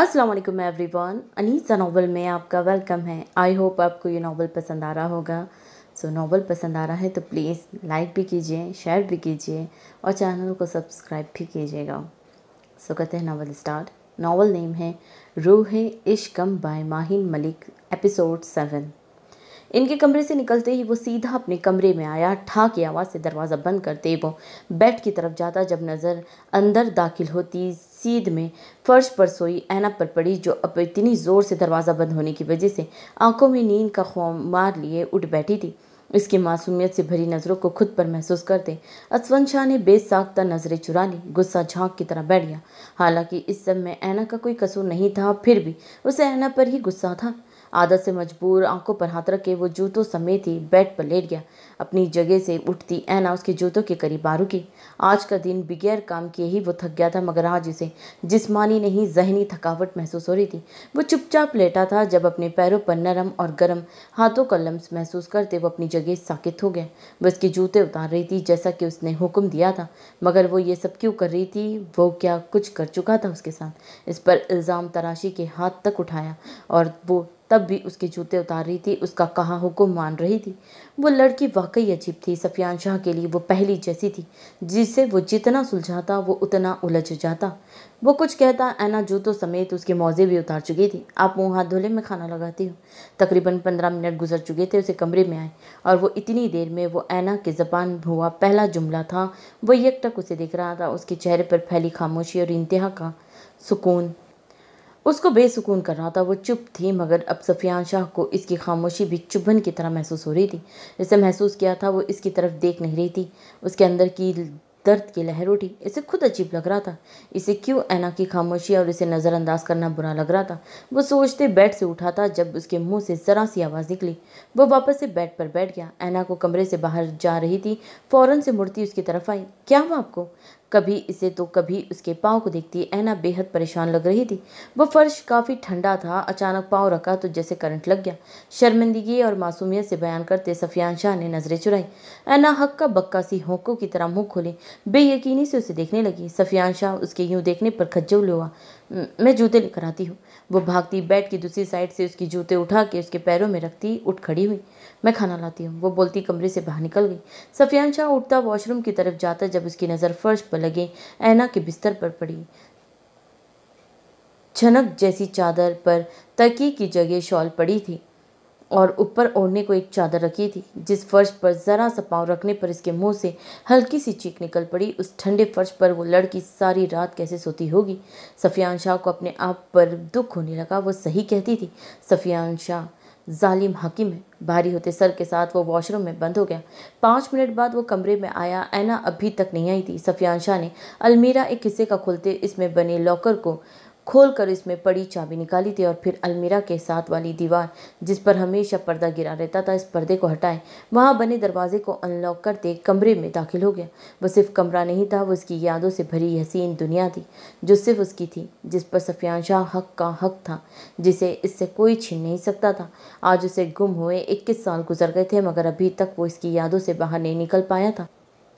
अस्सलाम वालेकुम everyone Anisa novel में आपका वेलकम है आई होप आपको ये नावल पसंद आ रहा होगा सो so, नावल पसंद आ रहा है तो प्लीज़ लाइक भी कीजिए शेयर भी कीजिए और चैनल को सब्सक्राइब भी कीजिएगा सो so, कहते हैं नावल स्टार्ट नावल नेम है Rooh Ishqam by Mahin Malik episode seven इनके कमरे से निकलते ही वो सीधा अपने कमरे में आया ठा की आवाज़ से दरवाज़ा बंद करते वो बेड की तरफ जाता जब नज़र अंदर दाखिल होती सीध में फर्श पर सोई ऐना पर पड़ी जो अब इतनी ज़ोर से दरवाज़ा बंद होने की वजह से आंखों में नींद का मार लिए उठ बैठी थी इसकी मासूमियत से भरी नज़रों को खुद पर महसूस करते असवन शाह ने बेसाख्ता नज़रें चुरा ली गुस्सा झांक की तरह बैठ गया हालांकि इस सब में ऐना का कोई कसूर नहीं था फिर भी उसे ऐना पर ही गुस्सा था आदत से मजबूर आंखों पर हाथ रखे वो जूतों समेत ही बेड पर लेट गया अपनी जगह से उठती ऐना उसके जूतों के करीब आ रुकी आज का दिन बगैर काम किए ही वो थक गया था मगर आज उसे जिसमानी नहीं जहनी थकावट महसूस हो रही थी वो चुपचाप लेटा था जब अपने पैरों पर नरम और गर्म हाथों का लम्स महसूस करते वो अपनी जगह साकित हो गया वह उसके जूते उतार रही थी जैसा कि उसने हुक्म दिया था मगर वो ये सब क्यों कर रही थी वो क्या कुछ कर चुका था उसके साथ इस पर इल्ज़ाम तराशी के हाथ तक उठाया और वो तब भी उसके जूते उतार रही थी उसका कहाँ हुक्म मान रही थी वो लड़की वाकई अजीब थी सफियान शाह के लिए वो पहली जैसी थी जिससे वो जितना सुलझाता वो उतना उलझ जाता वो कुछ कहता ऐना जूतों समेत उसके मोज़े भी उतार चुकी थी आप मुँह हाथ धोले में खाना लगाती हो तकरीबन पंद्रह मिनट गुजर चुके थे उसे कमरे में आए और वो इतनी देर में वो ऐना के जबान हुआ पहला जुमला था वो यकटक उसे देख रहा था उसके चेहरे पर फैली खामोशी और इंतहा का सुकून उसको बेसुकून कर रहा था वो चुप थी मगर अब सफियान शाह को इसकी खामोशी भी चुभन की तरह महसूस हो रही थी जिसे महसूस किया था वो इसकी तरफ देख नहीं रही थी उसके अंदर की दर्द की लहर उठी इसे खुद अजीब लग रहा था इसे क्यों ऐना की खामोशी और इसे नज़रअंदाज करना बुरा लग रहा था वो सोचते बेड से उठा था जब उसके मुंह से ज़रा सी आवाज़ निकली वो वापस से बेड पर बैठ गया ऐना को कमरे से बाहर जा रही थी फ़ौरन से मुड़ती उसकी तरफ आई क्या हुआ आपको कभी इसे तो कभी उसके पाँव को देखती ऐना बेहद परेशान लग रही थी वो फर्श काफ़ी ठंडा था अचानक पाँव रखा तो जैसे करंट लग गया शर्मिंदगी और मासूमियत से बयान करते सफियान शाह ने नज़रें चुराई ऐना हक्का बक्का सी होंकों की तरह मुँह खोले बेयकीनी से उसे देखने लगी सफियान शाह उसके यूँ देखने पर खज्जल हुआ मैं जूते लेकर आती हूँ वो भागती बैठ की दूसरी साइड से उसकी जूते उठा के उसके पैरों में रखती उठ खड़ी हुई मैं खाना लाती हूँ वो बोलती कमरे से बाहर निकल गई सफियान शाह उठता वॉशरूम की तरफ जाता जब उसकी नज़र फर्श पर लगे ऐना के बिस्तर पर पड़ी छनक जैसी चादर पर तकी की जगह शॉल पड़ी थी और ऊपर ओढ़ने को एक चादर रखी थी जिस फर्श पर ज़रा सा पाँव रखने पर इसके मुंह से हल्की सी चीख निकल पड़ी उस ठंडे फर्श पर वो लड़की सारी रात कैसे सोती होगी सफियान शाह को अपने आप पर दुख होने लगा वो सही कहती थी सफियान शाह जालिम हाकिम है भारी होते सर के साथ वो वॉशरूम में बंद हो गया पाँच मिनट बाद वो कमरे में आया ऐना अभी तक नहीं आई थी सफियान शाह ने अलमीरा एक हिस्से का खोलते इसमें बने लॉकर को खोलकर इसमें पड़ी चाबी निकाली थी और फिर अलमीरा के साथ वाली दीवार जिस पर हमेशा पर्दा गिरा रहता था इस पर्दे को हटाए वहाँ बने दरवाजे को अनलॉक करते कमरे में दाखिल हो गया वो सिर्फ कमरा नहीं था वो उसकी यादों से भरी हसीन दुनिया थी जो सिर्फ उसकी थी जिस पर सफियान शाह हक का हक था जिसे इससे कोई छीन नहीं सकता था आज उसे गुम हुए इक्कीस साल गुजर गए थे मगर अभी तक वो इसकी यादों से बाहर नहीं निकल पाया था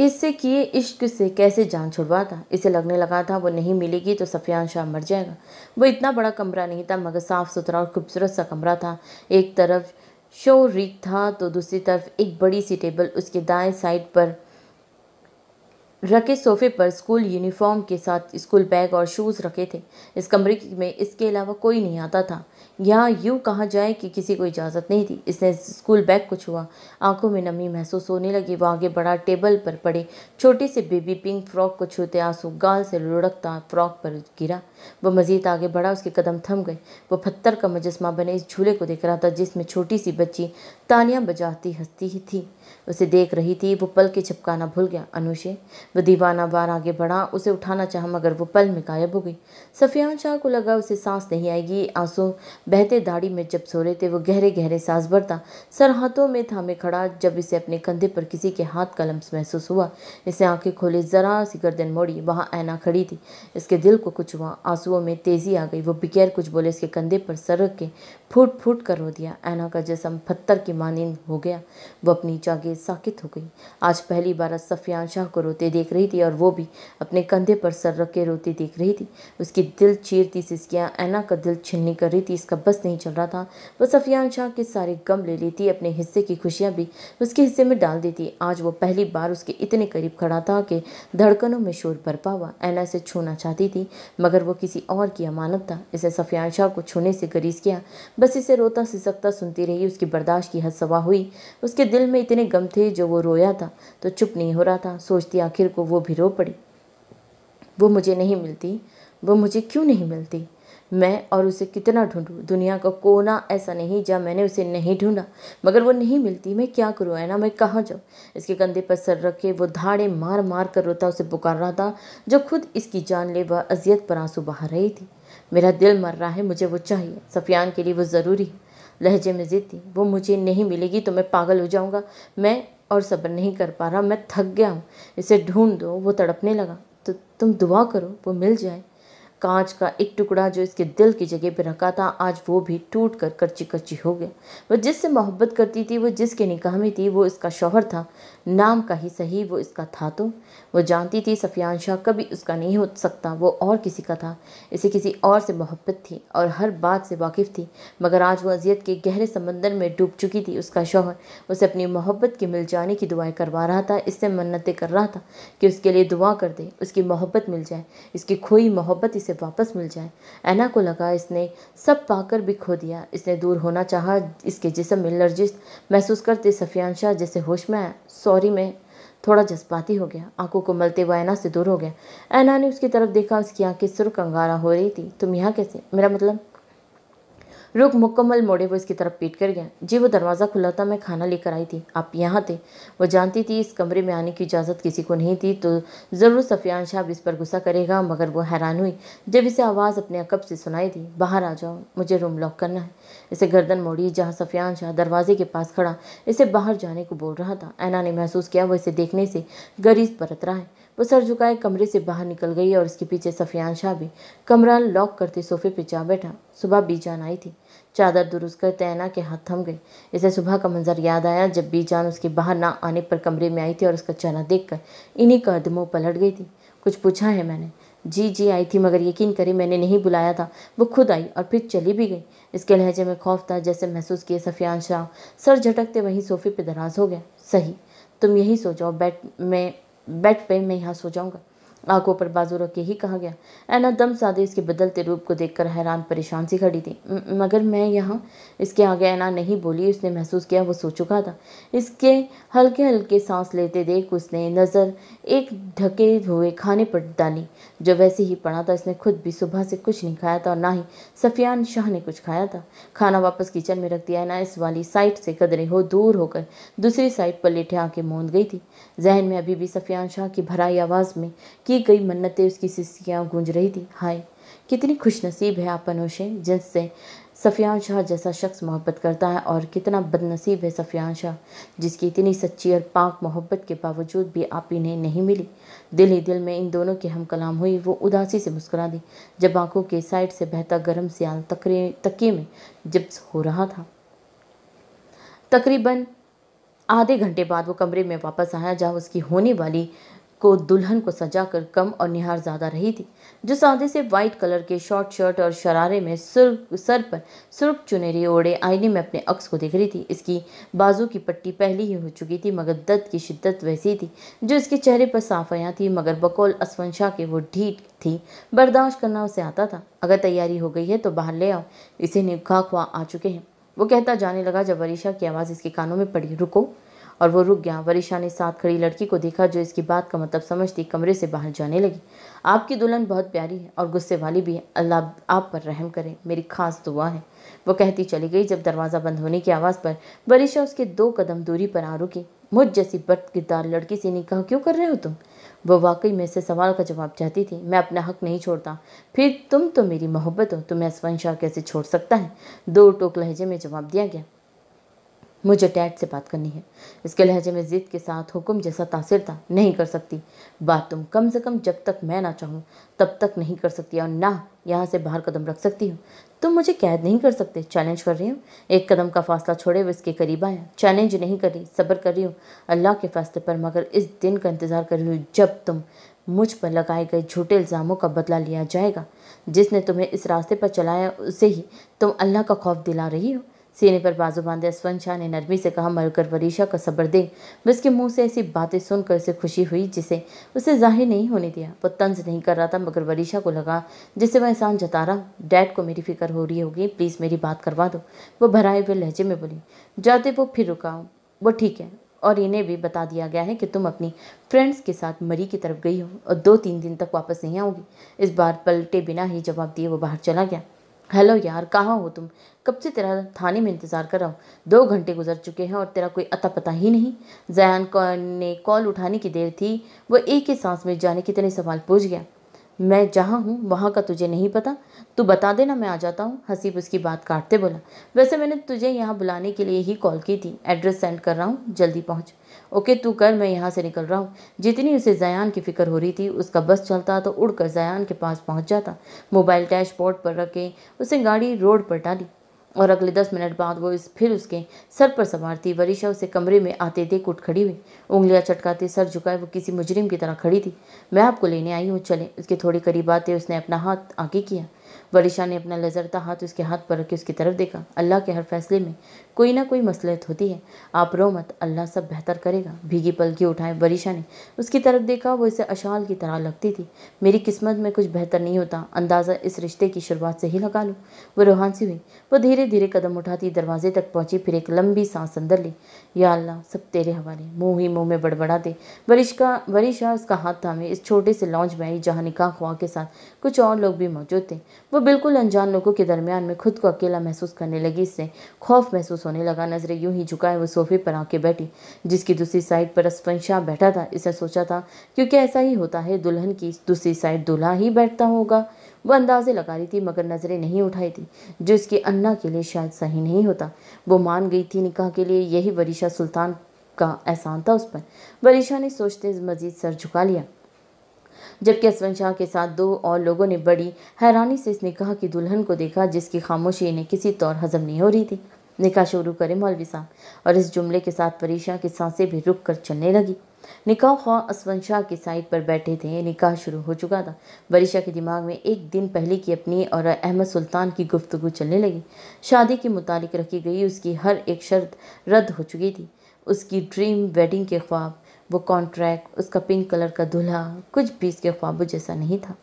इससे किए इश्क से कैसे जान था इसे लगने लगा था वो नहीं मिलेगी तो सफियान शाह मर जाएगा वो इतना बड़ा कमरा नहीं था मगर साफ़ सुथरा और खूबसूरत सा कमरा था एक तरफ शो रिक था तो दूसरी तरफ एक बड़ी सी टेबल उसके दाएं साइड पर रखे सोफे पर स्कूल यूनिफॉर्म के साथ स्कूल बैग और शूज़ रखे थे इस कमरे में इसके अलावा कोई नहीं आता था यहाँ यूँ कहा जाए कि किसी को इजाज़त नहीं थी इसने स्कूल बैग को छुआ आंखों में नमी महसूस होने लगी वह आगे बढ़ा टेबल पर पड़े छोटे से बेबी पिंक फ्रॉक को छूते आंसू गाल से लुढ़कता फ्रॉक पर गिरा वह मजीद आगे बढ़ा उसके कदम थम गए वो पत्थर का मुजस्मा बने इस झूले को देख रहा था जिसमें छोटी सी बच्ची तालियां बजाती हंसती ही थी उसे देख रही थी वो पल के छिपकाना भूल गया अनुषे वह दीवाना बार आगे बढ़ा उसे उठाना चाह मगर वो पल में गायब हो गई सफियान शाह को लगा उसे सांस नहीं आएगी आंसू बहते दाढ़ी में जब सो रहे थे वो गहरे गहरे सांस भरता सर हाथों में थामे खड़ा जब इसे अपने कंधे पर किसी के हाथ कलम महसूस हुआ इसे आंखें खोली जरा सी गर्दन मोड़ी वहाँ ऐना खड़ी थी इसके दिल को कुछ हुआ आंसुओं में तेज़ी आ गई वो बगैर कुछ बोले इसके कंधे पर सर रख के फूट फूट कर रो दिया ऐना का जिसम पत्थर की मानिंद हो गया वो अपनी टांगें साकित हो गई आज पहली बार सफियान शाह को रोते देख रही थी और वो भी अपने कंधे पर सर रख के रोते देख रही थी उसकी दिल चीरती सिस्कियाँ ऐना का दिल छिन्नी कर रही थी इसका बस नहीं चल रहा था वो सफियान शाह के सारे गम ले लेती अपने हिस्से की खुशियाँ भी उसके हिस्से में डाल देती आज वो पहली बार उसके इतने करीब खड़ा था कि धड़कनों में शोर बरपा हुआ ऐना से छूना चाहती थी मगर वो किसी और की अमानत था इसे सफियान शाह को छूने से गरीज किया बस इसे रोता सिसकता सुनती रही उसकी बर्दाश्त की हद सवा हुई उसके दिल में इतने गम थे जो वो रोया था तो चुप नहीं हो रहा था सोचती आखिर को वो भी रो पड़ी वो मुझे नहीं मिलती वो मुझे क्यों नहीं मिलती मैं और उसे कितना ढूंढूं दुनिया का कोना ऐसा नहीं जहाँ मैंने उसे नहीं ढूंढा मगर वो नहीं मिलती मैं क्या करूँ ऐना मैं कहाँ जाऊँ इसके कंधे पर सर रखे वो धाड़े मार मार कर रोता उसे पुकार रहा था जो खुद इसकी जान ले वह अजियत पर आंसू बहा रही थी मेरा दिल मर रहा है मुझे वो चाहिए सफियान के लिए वो ज़रूरी है लहजे में ज़िद थी वो मुझे नहीं मिलेगी तो मैं पागल हो जाऊँगा मैं और सब्र नहीं कर पा रहा मैं थक गया हूँ इसे ढूंढ दो वो तड़पने लगा तो तुम दुआ करो वो मिल जाए कांच का एक टुकड़ा जो इसके दिल की जगह पर रखा था आज वो भी टूट कर कच्ची कच्ची हो गया वह जिससे मोहब्बत करती थी वो जिसके निकाह में थी वो इसका शौहर था नाम का ही सही वो इसका था तो वो जानती थी सफियान शाह कभी उसका नहीं हो सकता वो और किसी का था इसे किसी और से मोहब्बत थी और हर बात से वाकिफ़ थी मगर आज वो अजियत के गहरे समंदर में डूब चुकी थी उसका शौहर उसे अपनी मोहब्बत के मिल जाने की दुआएं करवा रहा था इससे मन्नतें कर रहा था कि उसके लिए दुआ कर दे उसकी मोहब्बत मिल जाए इसकी खोई मोहब्बत इसे वापस मिल जाए ऐना को लगा इसने सब पाकर भी खो दिया इसने दूर होना चाहा इसके जिसम में लर्जिश महसूस करते सफियान शाह जैसे होश में आया सॉरी मैं थोड़ा जज्बाती हो गया आंखों को मलते हुए ऐना से दूर हो गया ऐना ने उसकी तरफ देखा उसकी आंखें सुर कंगारा हो रही थी तुम यहाँ कैसे मेरा मतलब रुख मुकम्मल मोड़े वो इसकी तरफ पीट कर गया जी वो दरवाज़ा खुला था मैं खाना लेकर आई थी आप यहाँ थे वो जानती थी इस कमरे में आने की इजाज़त किसी को नहीं थी तो ज़रूर सफियान शाह इस पर गुस्सा करेगा मगर वो हैरान हुई जब इसे आवाज़ अपने अकब से सुनाई थी बाहर आ जाओ मुझे रूम लॉक करना है इसे गर्दन मोड़ी जहां सफियान शाह दरवाजे के पास खड़ा इसे बाहर जाने को बोल रहा था ऐना ने महसूस किया वो इसे देखने से गरीज परत रहा है वो सर झुकाए कमरे से बाहर निकल गई और उसके पीछे सफियान शाह भी कमरा लॉक करते सोफे पर जा बैठा सुबह बीजान आई थी चादर दुरुस्त कर तैना के हाथ थम गए इसे सुबह का मंजर याद आया जब बीजान उसके बाहर ना आने पर कमरे में आई थी और उसका चेहरा देखकर इन्हीं कदमों पलट गई थी कुछ पूछा है मैंने जी जी आई थी मगर यकीन करें मैंने नहीं बुलाया था वो खुद आई और फिर चली भी गई इसके लहजे में खौफ था जैसे महसूस किए सफियान शाह सर झटकते वहीं सोफे पर दराज हो गया सही तुम यही सो जाओ में बेड पे मैं यहाँ सो जाऊँगा आंखों पर बाजू रख के ही कहा गया ऐना दम सादे इसके बदलते रूप को देखकर हैरान परेशान सी खड़ी थी मगर मैं यहाँ इसके आगे ऐना नहीं बोली उसने महसूस किया वो सो चुका था इसके हल्के हल्के सांस लेते देख उसने नज़र एक ढके हुए खाने पर डाली जो वैसे ही पड़ा था इसने खुद भी सुबह से कुछ नहीं खाया था और ना ही सफियान शाह ने कुछ खाया था खाना वापस किचन में रख दिया ना इस वाली साइड से कदरे हो दूर होकर दूसरी साइड पर लेठे आके मूंद गई थी जहन में अभी भी सफियान शाह की भराई आवाज़ में की गई मन्नतें उसकी सिस्कियाँ गूंज रही थी हाय कितनी खुशनसीब है आप अनोशे जिनसे सफियान शाह जैसा शख्स मोहब्बत करता है और कितना बदनसीब है सफियान शाह जिसकी इतनी सच्ची और पाक मोहब्बत के बावजूद भी आप इन्हें नहीं मिली दिल ही दिल में इन दोनों की हम कलाम हुई वो उदासी से मुस्कुरा दी जब आंखों के साइड से बहता गर्म सियाल तकरे तकिए में जिप्स हो रहा था तकरीबन आधे घंटे बाद वो कमरे में वापस आया जहाँ उसकी होने वाली को दुल्हन को सजाकर कम और निहार ज़्यादा रही थी जो सादे से वाइट कलर के शॉर्ट शर्ट और शरारे में सुर्ख सर पर सुर्ख चुनेरी ओढ़े आईने में अपने अक्स को देख रही थी इसकी बाजू की पट्टी पहले ही हो चुकी थी मगर दर्द की शिद्दत वैसी थी जो इसके चेहरे पर साफ आया थी मगर बकौल असवन शाह के वो ढीठ थी बर्दाश्त करना उसे आता था अगर तैयारी हो गई है तो बाहर ले आओ इसे निखा खुआ आ चुके हैं वो कहता जाने लगा जब अरीशा की आवाज़ इसके कानों में पड़ी रुको और वो रुक गया वरिषा ने साथ खड़ी लड़की को देखा जो इसकी बात का मतलब समझती कमरे से बाहर जाने लगी आपकी दुल्हन बहुत प्यारी है और गुस्से वाली भी है अल्लाह आप पर रहम करे मेरी खास दुआ है वो कहती चली गई जब दरवाज़ा बंद होने की आवाज़ पर वरिषा उसके दो कदम दूरी पर आ रुकी मुझ जैसी किरदार लड़की से निकाह क्यों कर रहे हो तुम वो वाकई में से सवाल का जवाब चाहती थी मैं अपना हक नहीं छोड़ता फिर तुम तो मेरी मोहब्बत हो तुम्हें असवन शाह कैसे छोड़ सकता है दो टोक लहजे में जवाब दिया गया मुझे डैड से बात करनी है इसके लहजे में ज़िद के साथ हुक्म जैसा तासर था नहीं कर सकती बात तुम कम से कम जब तक मैं ना चाहूँ तब तक नहीं कर सकती और ना यहाँ से बाहर कदम रख सकती हूँ तुम मुझे कैद नहीं कर सकते चैलेंज कर रही हूँ एक कदम का फासला छोड़े हुए इसके करीब आया चैलेंज नहीं कर रही सब्र कर रही हूँ अल्लाह के फैसले पर मगर इस दिन का इंतज़ार कर रही हूँ जब तुम मुझ पर लगाए गए झूठे इल्ज़ामों का बदला लिया जाएगा जिसने तुम्हें इस रास्ते पर चलाया उसे ही तुम अल्लाह का खौफ दिला रही हो सीने पर बाजू बांधे असवन शाह ने नरमी से कहा मरकर वरीशा का सबर दे उसके मुंह से ऐसी बातें सुनकर उसे खुशी हुई जिसे उसे जाहिर नहीं होने दिया वो तंज नहीं कर रहा था मगर वरीशा को लगा जिससे मैं एहसान जता रहा हूँ डैड को मेरी फिक्र हो रही होगी प्लीज़ मेरी बात करवा दो वो भराए हुए लहजे में बोली जाते वो फिर रुका वो ठीक है और इन्हें भी बता दिया गया है कि तुम अपनी फ्रेंड्स के साथ मरी की तरफ गई हो और दो तीन दिन तक वापस नहीं आओगी इस बार पलटे बिना ही जवाब दिए वो बाहर चला गया हेलो यार कहाँ हो तुम कब से तेरा थाने में इंतज़ार कर रहा हूँ दो घंटे गुजर चुके हैं और तेरा कोई अता पता ही नहीं जयान ने कॉल उठाने की देर थी वो एक ही सांस में जाने कितने सवाल पूछ गया मैं जहाँ हूँ वहाँ का तुझे नहीं पता तू बता देना मैं आ जाता हूँ हसीब उसकी बात काटते बोला वैसे मैंने तुझे यहाँ बुलाने के लिए ही कॉल की थी एड्रेस सेंड कर रहा हूँ जल्दी पहुँच ओके तू कर मैं यहाँ से निकल रहा हूँ जितनी उसे जयान की फ़िक्र हो रही थी उसका बस चलता तो उड़कर जयान के पास पहुँच जाता मोबाइल डैशबोर्ड पर रखे उसे गाड़ी रोड पर डाली और अगले दस मिनट बाद वो इस फिर उसके सर पर सवार थी उसे कमरे में आते देख उठ खड़ी हुई उंगलियां चटकाते सर झुकाए वो किसी मुजरिम की तरह खड़ी थी मैं आपको लेने आई हूँ चले उसके थोड़ी करीब आते उसने अपना हाथ आगे किया वरिषा ने अपना लजरता हाथ उसके हाथ पर रखे उसकी तरफ देखा अल्लाह के हर फैसले में कोई ना कोई मसलत तो होती है आप रो मत अल्लाह सब बेहतर करेगा भीगी की उठाए बरिशा ने उसकी तरफ देखा वो इसे अशाल की तरह लगती थी मेरी किस्मत में कुछ बेहतर नहीं होता अंदाज़ा इस रिश्ते की शुरुआत से ही लगा लो वो रोहानसी सी हुई वो धीरे धीरे कदम उठाती दरवाजे तक पहुंची फिर एक लंबी सांस अंदर ली या अल्लाह सब तेरे हवाले मुँह ही मुँह में बड़बड़ा दे वरिशा वरिशा उसका हाथ थामे इस छोटे से लॉन्च में आई जहाँ निकाह खुआ के साथ कुछ और लोग भी मौजूद थे वो बिल्कुल अनजान लोगों के दरमियान में खुद को अकेला महसूस करने लगी इससे खौफ महसूस सोने लगा नजरे यूं ही झुकाए वो सोफे पर आके बैठी जिसकी दूसरी साइड पर असफन शाह बैठा था इसने सोचा था क्योंकि ऐसा ही होता है दुल्हन की दूसरी साइड दूल्हा ही बैठता होगा वो अंदाजे लगा रही थी मगर नज़रें नहीं उठाई थी जो इसकी अन्ना के लिए शायद सही नहीं होता वो मान गई थी निकाह के लिए यही वरीशा सुल्तान का एहसान था उस पर वरीशा ने सोचते मजीद सर झुका लिया जबकि असवन शाह के साथ दो और लोगों ने बड़ी हैरानी से इस निकाह की दुल्हन को देखा जिसकी खामोशी इन्हें किसी तौर हजम नहीं हो रही थी निका शुरू करे मौलवी साहब और इस जुमले के साथ परीशा की सांसें भी रुक कर चलने लगी निकाह खां असवन शाह की साइड पर बैठे थे निकाह शुरू हो चुका था बरीशा के दिमाग में एक दिन पहले की अपनी और अहमद सुल्तान की गुफ्तगु चलने लगी शादी के मुतालिक रखी गई उसकी हर एक शर्त रद्द हो चुकी थी उसकी ड्रीम वेडिंग के ख्वाब वो कॉन्ट्रैक्ट उसका पिंक कलर का दूल्हा कुछ भी इसके ख्वाबों जैसा नहीं था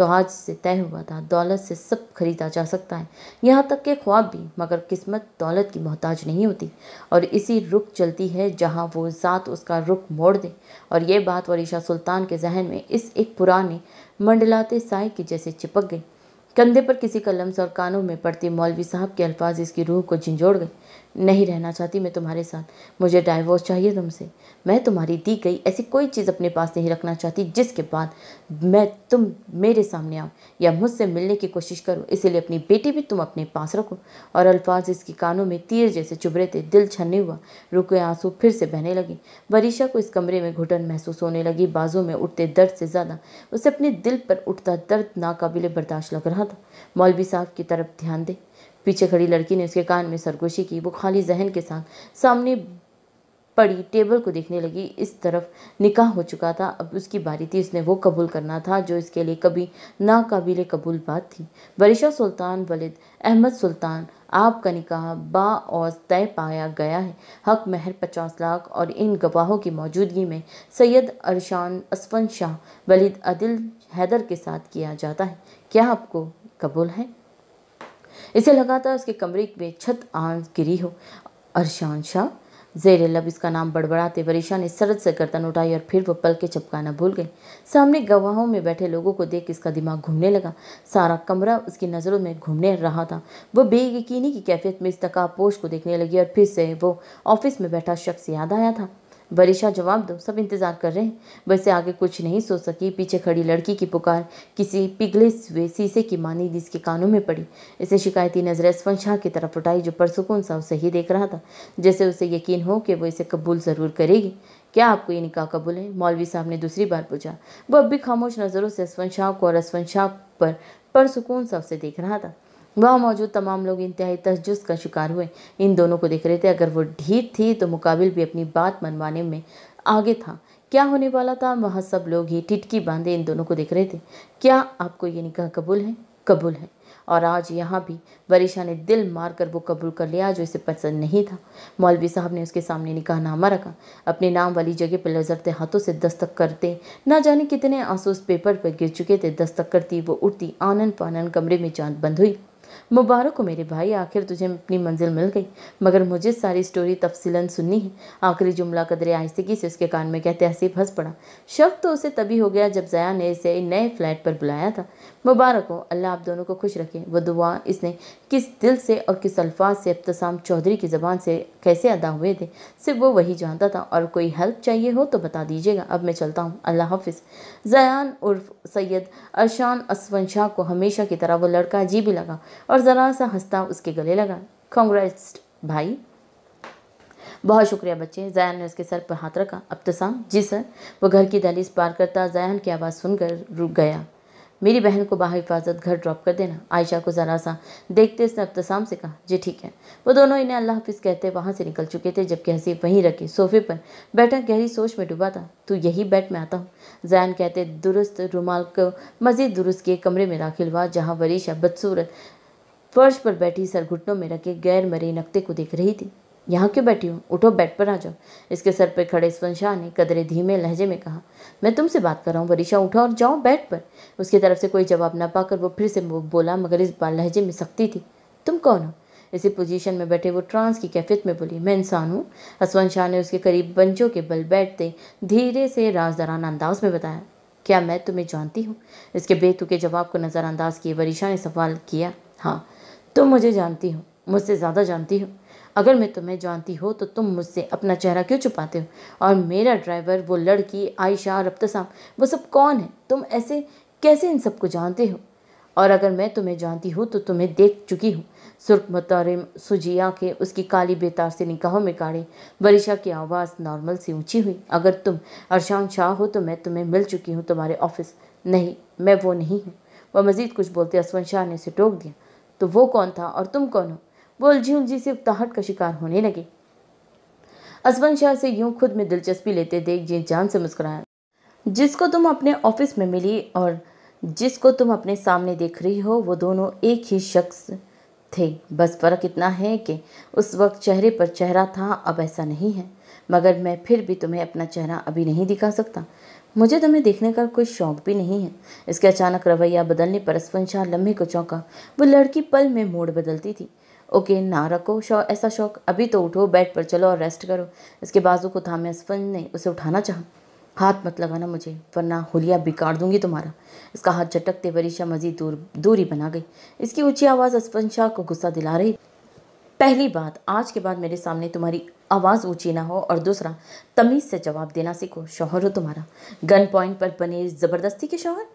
तो आज से तय हुआ था दौलत से सब खरीदा जा सकता है यहाँ तक के ख्वाब भी मगर किस्मत दौलत की मोहताज नहीं होती और इसी रुख चलती है जहाँ वो ज़ात उसका रुख मोड़ दे और ये बात वरीशा सुल्तान के जहन में इस एक पुराने मंडलाते साय की जैसे चिपक गई कंधे पर किसी का लम्स और कानों में पड़ते मौलवी साहब के अल्फाज इसकी रूह को झिंझोड़ गए नहीं रहना चाहती मैं तुम्हारे साथ मुझे डाइवोर्स चाहिए तुमसे मैं तुम्हारी दी गई ऐसी कोई चीज़ अपने पास नहीं रखना चाहती जिसके बाद मैं तुम मेरे सामने आओ या मुझसे मिलने की कोशिश करो इसीलिए अपनी बेटी भी तुम अपने पास रखो और अल्फाज इसके कानों में तीर जैसे चुभरे थे दिल छन्ने हुआ रुके आंसू फिर से बहने लगे वरीशा को इस कमरे में घुटन महसूस होने लगी बाजू में उठते दर्द से ज़्यादा उसे अपने दिल पर उठता दर्द नाकबिल बर्दाश्त लग रहा था मौलवी साहब की तरफ ध्यान दे पीछे खड़ी लड़की ने उसके कान में सरगोशी की वो खाली जहन के साथ सामने पड़ी टेबल को देखने लगी इस तरफ निकाह हो चुका था अब उसकी बारी थी उसने वो कबूल करना था जो इसके लिए कभी नाकबिल कबूल बात थी बरिशा सुल्तान वलिद अहमद सुल्तान आपका निकाह बा और तय पाया गया है हक महर पचास लाख और इन गवाहों की मौजूदगी में सैयद अरशान असफन शाह वलिद अदिल हैदर के साथ किया जाता है क्या आपको कबूल है इसे लगा था उसके कमरे में छत आन गिरी हो अरशान शाह जेर लब इसका नाम बड़बड़ाते परेशान ने सरद से गर्दन उठाई और फिर वह पल के चपकाना भूल गई सामने गवाहों में बैठे लोगों को देख इसका दिमाग घूमने लगा सारा कमरा उसकी नज़रों में घूमने रहा था वह बेयकीनी की कैफियत में इस तकापोश को देखने लगी और फिर से वो ऑफिस में बैठा शख्स याद आया था बरीशा जवाब दो सब इंतज़ार कर रहे हैं बस से आगे कुछ नहीं सोच सकी पीछे खड़ी लड़की की पुकार किसी पिघले हुए शीशे की मानी जिसके कानों में पड़ी इसे शिकायती नज़र असफन शाह की तरफ उठाई जो परसुकून सा उसे ही देख रहा था जैसे उसे यकीन हो कि वो इसे कबूल ज़रूर करेगी क्या आपको ये निकाह कबूल है मौलवी साहब ने दूसरी बार पूछा वो अब भी खामोश नज़रों से असवंत शाह को और असवंत शाह पर परसुकून सा उसे देख रहा था वहाँ मौजूद तमाम लोग इंतहाई तजस का शिकार हुए इन दोनों को देख रहे थे अगर वो ढीर थी तो मुकाबिल भी अपनी बात मनवाने में आगे था क्या होने वाला था वहाँ सब लोग ही टिटकी बांधे इन दोनों को देख रहे थे क्या आपको ये निकाह कबूल है कबूल है और आज यहाँ भी वरीशा ने दिल मार कर वो कबूल कर लिया जो इसे पसंद नहीं था मौलवी साहब ने उसके सामने निकाहनामा रखा अपने नाम वाली जगह पर लजरते हाथों से दस्तक करते ना जाने कितने आंसू पेपर पर गिर चुके थे दस्तक करती वो उठती आनंद पानंद कमरे में चांद बंद हुई मुबारक हो मेरे भाई आखिर तुझे अपनी मंजिल मिल गई मगर मुझे सारी स्टोरी तफसीलन सुननी है आखिरी जुमला कदरे आहिस्तगी से उसके कान में कहते हसीब हंस पड़ा शक तो उसे तभी हो गया जब जया ने इसे नए फ्लैट पर बुलाया था मुबारक हो अल्लाह आप दोनों को खुश रखे वो दुआ इसने किस दिल से और किस अल्फाज से अब्तसाम चौधरी की ज़बान से कैसे अदा हुए थे सिर्फ वो वही जानता था और कोई हेल्प चाहिए हो तो बता दीजिएगा अब मैं चलता हूँ अल्लाह हाफिज़ जयान उर्फ सैयद अरशान असवन शाह को हमेशा की तरह वो लड़का अजीब ही लगा और ज़रा सा हंसता उसके गले लगा कांग्रेस भाई बहुत शुक्रिया बच्चे जयान ने उसके सर पर हाथ रखा अब अब्तसाम तो जी सर वो घर की दहलीस पार करता जयान की आवाज़ सुनकर रुक गया मेरी बहन को बाहर हिफाजत घर ड्रॉप कर देना आयशा को ज़रा सा देखते उसने अब्तसाम तो से कहा जी ठीक है वो दोनों इन्हें अल्लाह हाफिज़ कहते वहाँ से निकल चुके थे जबकि हंसी वहीं रखे सोफे पर बैठा गहरी सोच में डूबा था तू यही बेड में आता हूँ जैन कहते दुरुस्त रुमाल को मज़ीद दुरुस्त किए कमरे में दाखिल हुआ जहाँ वरीशा बदसूरत फर्श पर बैठी सर घुटनों में रखे गैर मरे नक्ते को देख रही थी यहाँ क्यों बैठी हो उठो बेड पर आ जाओ इसके सर पर खड़े स्वंशाह ने कदरे धीमे लहजे में कहा मैं तुमसे बात कर रहा हूँ वरीशा उठा और जाओ बेड पर उसकी तरफ से कोई जवाब ना पाकर वो फिर से बोला मगर इस बार लहजे में सख्ती थी तुम कौन हो इसी पोजीशन में बैठे वो ट्रांस की कैफियत में बोली मैं इंसान हूँ असवन शाह ने उसके करीब बंचों के बल बैठते धीरे से राजदारान अंदाज में बताया क्या मैं तुम्हें जानती हूँ इसके बेतुके जवाब को नज़रअंदाज किए वरीशा ने सवाल किया हाँ तुम मुझे जानती हो मुझसे ज़्यादा जानती हो अगर मैं तुम्हें जानती हो तो तुम मुझसे अपना चेहरा क्यों छुपाते हो और मेरा ड्राइवर वो लड़की आयशा और अब्तसाम वो सब कौन है तुम ऐसे कैसे इन सबको जानते हो और अगर मैं तुम्हें जानती हूँ तो तुम्हें देख चुकी हूँ सुर्ख मतरम सुजी आँखें उसकी काली बेतार से निकाहों में काढ़े बरिशा की आवाज़ नॉर्मल सी ऊंची हुई अगर तुम अरशान शाह हो तो मैं तुम्हें मिल चुकी हूँ तुम्हारे ऑफिस नहीं मैं वो नहीं हूँ वह मज़ीद कुछ बोलते असवन शाह ने उसे टोक दिया तो वो कौन था और तुम कौन हो वो उलझी उलझी से उकताहट का शिकार होने लगे असबन शाह से यूं खुद में दिलचस्पी लेते देख जी जान से मुस्कुराया जिसको तुम अपने ऑफिस में मिली और जिसको तुम अपने सामने देख रही हो वो दोनों एक ही शख्स थे बस फ़र्क इतना है कि उस वक्त चेहरे पर चेहरा था अब ऐसा नहीं है मगर मैं फिर भी तुम्हें अपना चेहरा अभी नहीं दिखा सकता मुझे तुम्हें देखने का कोई शौक भी नहीं है इसके अचानक रवैया बदलने पर स्पन शाह लम्हे को चौंका वो लड़की पल में मोड़ बदलती थी ओके ना रखो शौक ऐसा शौक अभी तो उठो बेड पर चलो और रेस्ट करो इसके बाजू को थामे स्पन ने उसे उठाना चाहा हाथ मत लगाना मुझे वरना होलिया बिगाड़ दूंगी तुम्हारा इसका हाथ झटकते वरीशा मजीद दूर दूरी बना गई इसकी ऊंची आवाज़ अस्पन शाह को गुस्सा दिला रही पहली बात आज के बाद मेरे सामने तुम्हारी आवाज़ ऊंची ना हो और दूसरा तमीज़ से जवाब देना सीखो शोहर हो तुम्हारा गन पॉइंट पर बने ज़बरदस्ती के शोहर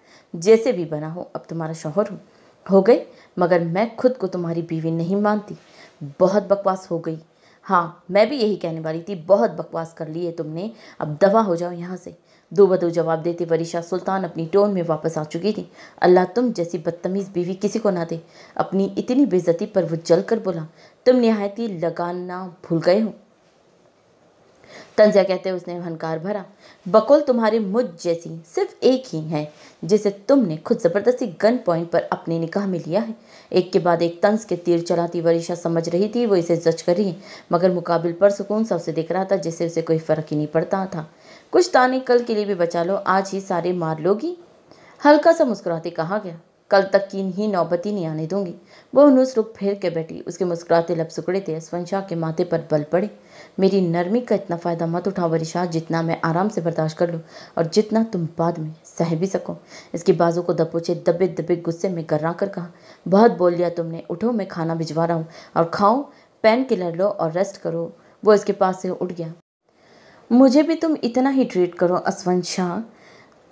जैसे भी बना हो अब तुम्हारा शोहर हो हो गए मगर मैं खुद को तुम्हारी बीवी नहीं मानती बहुत बकवास हो गई हाँ मैं भी यही कहने वाली थी बहुत बकवास कर ली है तुमने अब दवा हो जाओ यहाँ से दो बदो जवाब देते वरीशा सुल्तान अपनी टोन में वापस आ चुकी थी अल्लाह तुम जैसी बदतमीज़ बीवी किसी को ना दे अपनी इतनी बेजती पर वो जल कर बोला तुम नहायती लगाना भूल गए हो तंजा कहते उसने हनकार भरा बकौल तुम्हारे मुझ जैसी सिर्फ एक ही है जिसे तुमने खुद ज़बरदस्ती गन पॉइंट पर अपने निकाह में लिया है एक के बाद एक तंज के तीर चलाती वरीशा समझ रही थी वो इसे जज कर रही है मगर मुकाबिल पर सुकून सबसे दिख रहा था जिससे उसे कोई फ़र्क ही नहीं पड़ता था कुछ दाने कल के लिए भी बचा लो आज ही सारे मार लोगी हल्का सा मुस्कुराते कहा गया कल तक की ही नौबती नहीं आने दूंगी वो अनुस रुख फेर के बैठी उसके मुस्कुराते लब सुकड़े थे स्वंशा के माथे पर बल पड़े मेरी नरमी का इतना फ़ायदा मत उठाओ वरिशाह जितना मैं आराम से बर्दाश्त कर लूँ और जितना तुम बाद में सह भी सको इसके बाजू को दबोचे दबे दबे गुस्से में गर्रा कर कहा बहुत बोल लिया तुमने उठो मैं खाना भिजवा रहा हूँ और खाओ पेन किलर लो और रेस्ट करो वो इसके पास से उठ गया मुझे भी तुम इतना ही ट्रीट करो असवन शाह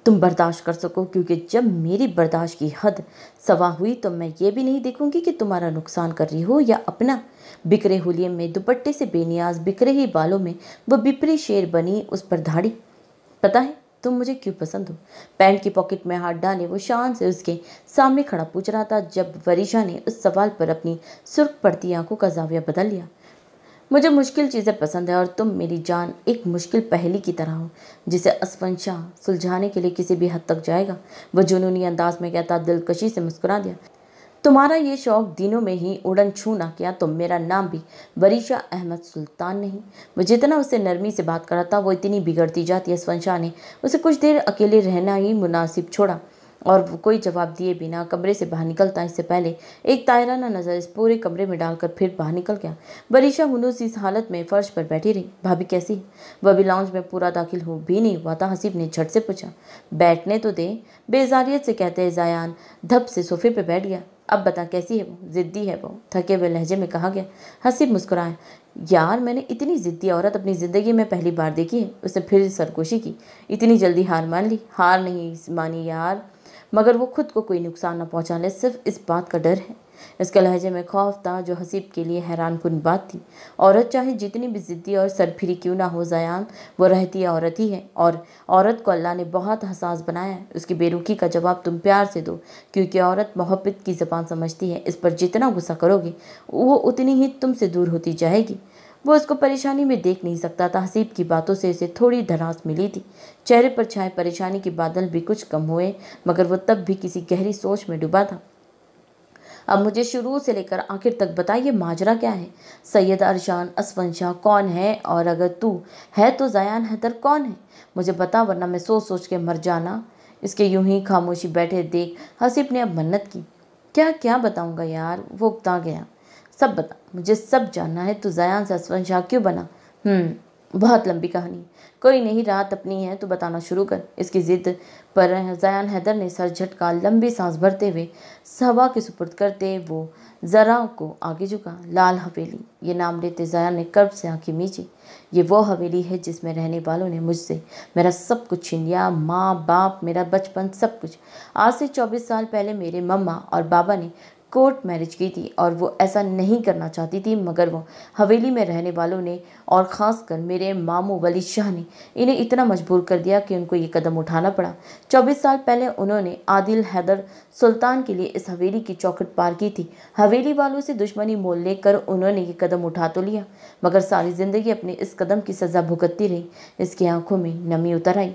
तुम बर्दाश्त कर सको क्योंकि जब मेरी बर्दाश्त की हद सवा हुई तो मैं ये भी नहीं देखूंगी कि तुम्हारा नुकसान कर रही हो या अपना बिखरे हुलिये में दुपट्टे से बेनियाज बिखरे ही बालों में वो बिपरी शेर बनी उस पर धाड़ी पता है तुम मुझे क्यों पसंद हो पैंट की पॉकेट में हाथ डाले वो शान से उसके सामने खड़ा पूछ रहा था जब वरीशा ने उस सवाल पर अपनी सुर्ख पड़ती आंखों का जाविया बदल लिया मुझे मुश्किल चीज़ें पसंद है और तुम मेरी जान एक मुश्किल पहेली की तरह हो जिसे असफन शाह सुलझाने के लिए किसी भी हद तक जाएगा वह जुनूनी अंदाज में कहता दिलकशी से मुस्कुरा दिया तुम्हारा ये शौक दिनों में ही उड़न छू ना किया तो मेरा नाम भी वरीशा अहमद सुल्तान नहीं वो जितना उससे नरमी से बात कराता वो इतनी बिगड़ती जाती असफन शाह ने उसे कुछ देर अकेले रहना ही मुनासिब छोड़ा और कोई जवाब दिए बिना कमरे से बाहर निकलता इससे पहले एक तायराना नज़र इस पूरे कमरे में डालकर फिर बाहर निकल गया बरीशा हनूस इस हालत में फर्श पर बैठी रही भाभी कैसी वह भी लाउंज में पूरा दाखिल हो भी नहीं हुआ था हसीब ने झट से पूछा बैठने तो दे बेजारियत से कहते जयान धप से सोफे पर बैठ गया अब बता कैसी है वो ज़िद्दी है वो थके हुए लहजे में कहा गया हसीब मुस्कुराए यार मैंने इतनी ज़िद्दी औरत अपनी ज़िंदगी में पहली बार देखी है उसने फिर सरकोशी की इतनी जल्दी हार मान ली हार नहीं मानी यार मगर वो खुद को कोई नुकसान न पहुँचा ले सिर्फ इस बात का डर है इसके लहजे में खौफ था जो हसीब के लिए हैरान कन बात थी औरत चाहे जितनी भी ज़िद्दी और सरफिरी क्यों ना हो जयान वो रहती औरत ही है और औरत को अल्लाह ने बहुत हसास बनाया है उसकी बेरुखी का जवाब तुम प्यार से दो क्योंकि औरत मोहब्बत की ज़बान समझती है इस पर जितना गुस्सा करोगे वो उतनी ही तुमसे दूर होती जाएगी वो उसको परेशानी में देख नहीं सकता था हसीब की बातों से उसे थोड़ी धनास मिली थी चेहरे पर छाए परेशानी के बादल भी कुछ कम हुए मगर वो तब भी किसी गहरी सोच में डूबा था अब मुझे शुरू से लेकर आखिर तक बताइए माजरा क्या है सैयद अरशान असवन शाह कौन है और अगर तू है तो जयान हैदर कौन है मुझे बता वरना मैं सोच सोच के मर जाना इसके यूं ही खामोशी बैठे देख हसीब ने अब मन्नत की क्या क्या बताऊंगा यार वो उगता गया सब बता मुझे सब जानना है तो जयान जसवन शाह क्यों बना हम्म, बहुत लंबी कहानी कोई नहीं रात अपनी है तो बताना शुरू कर इसकी ज़िद पर जयान हैदर ने सर झटका लंबी सांस भरते हुए हवा के सुपुर्द करते वो जरा को आगे झुका लाल हवेली ये नाम लेते जयान ने कर्ब से आंखें मीची ये वो हवेली है जिसमें रहने वालों ने मुझसे मेरा सब कुछ छीन लिया माँ बाप मेरा बचपन सब कुछ आज से चौबीस साल पहले मेरे मम्मा और बाबा ने कोर्ट मैरिज की थी और वो ऐसा नहीं करना चाहती थी मगर वो हवेली में रहने वालों ने और ख़ासकर मेरे मामू वली शाह ने इन्हें इतना मजबूर कर दिया कि उनको ये कदम उठाना पड़ा चौबीस साल पहले उन्होंने आदिल हैदर सुल्तान के लिए इस हवेली की चौखट पार की थी हवेली वालों से दुश्मनी मोल लेकर उन्होंने ये कदम उठा तो लिया मगर सारी ज़िंदगी अपने इस कदम की सज़ा भुगतती रही इसकी आंखों में नमी उतर आई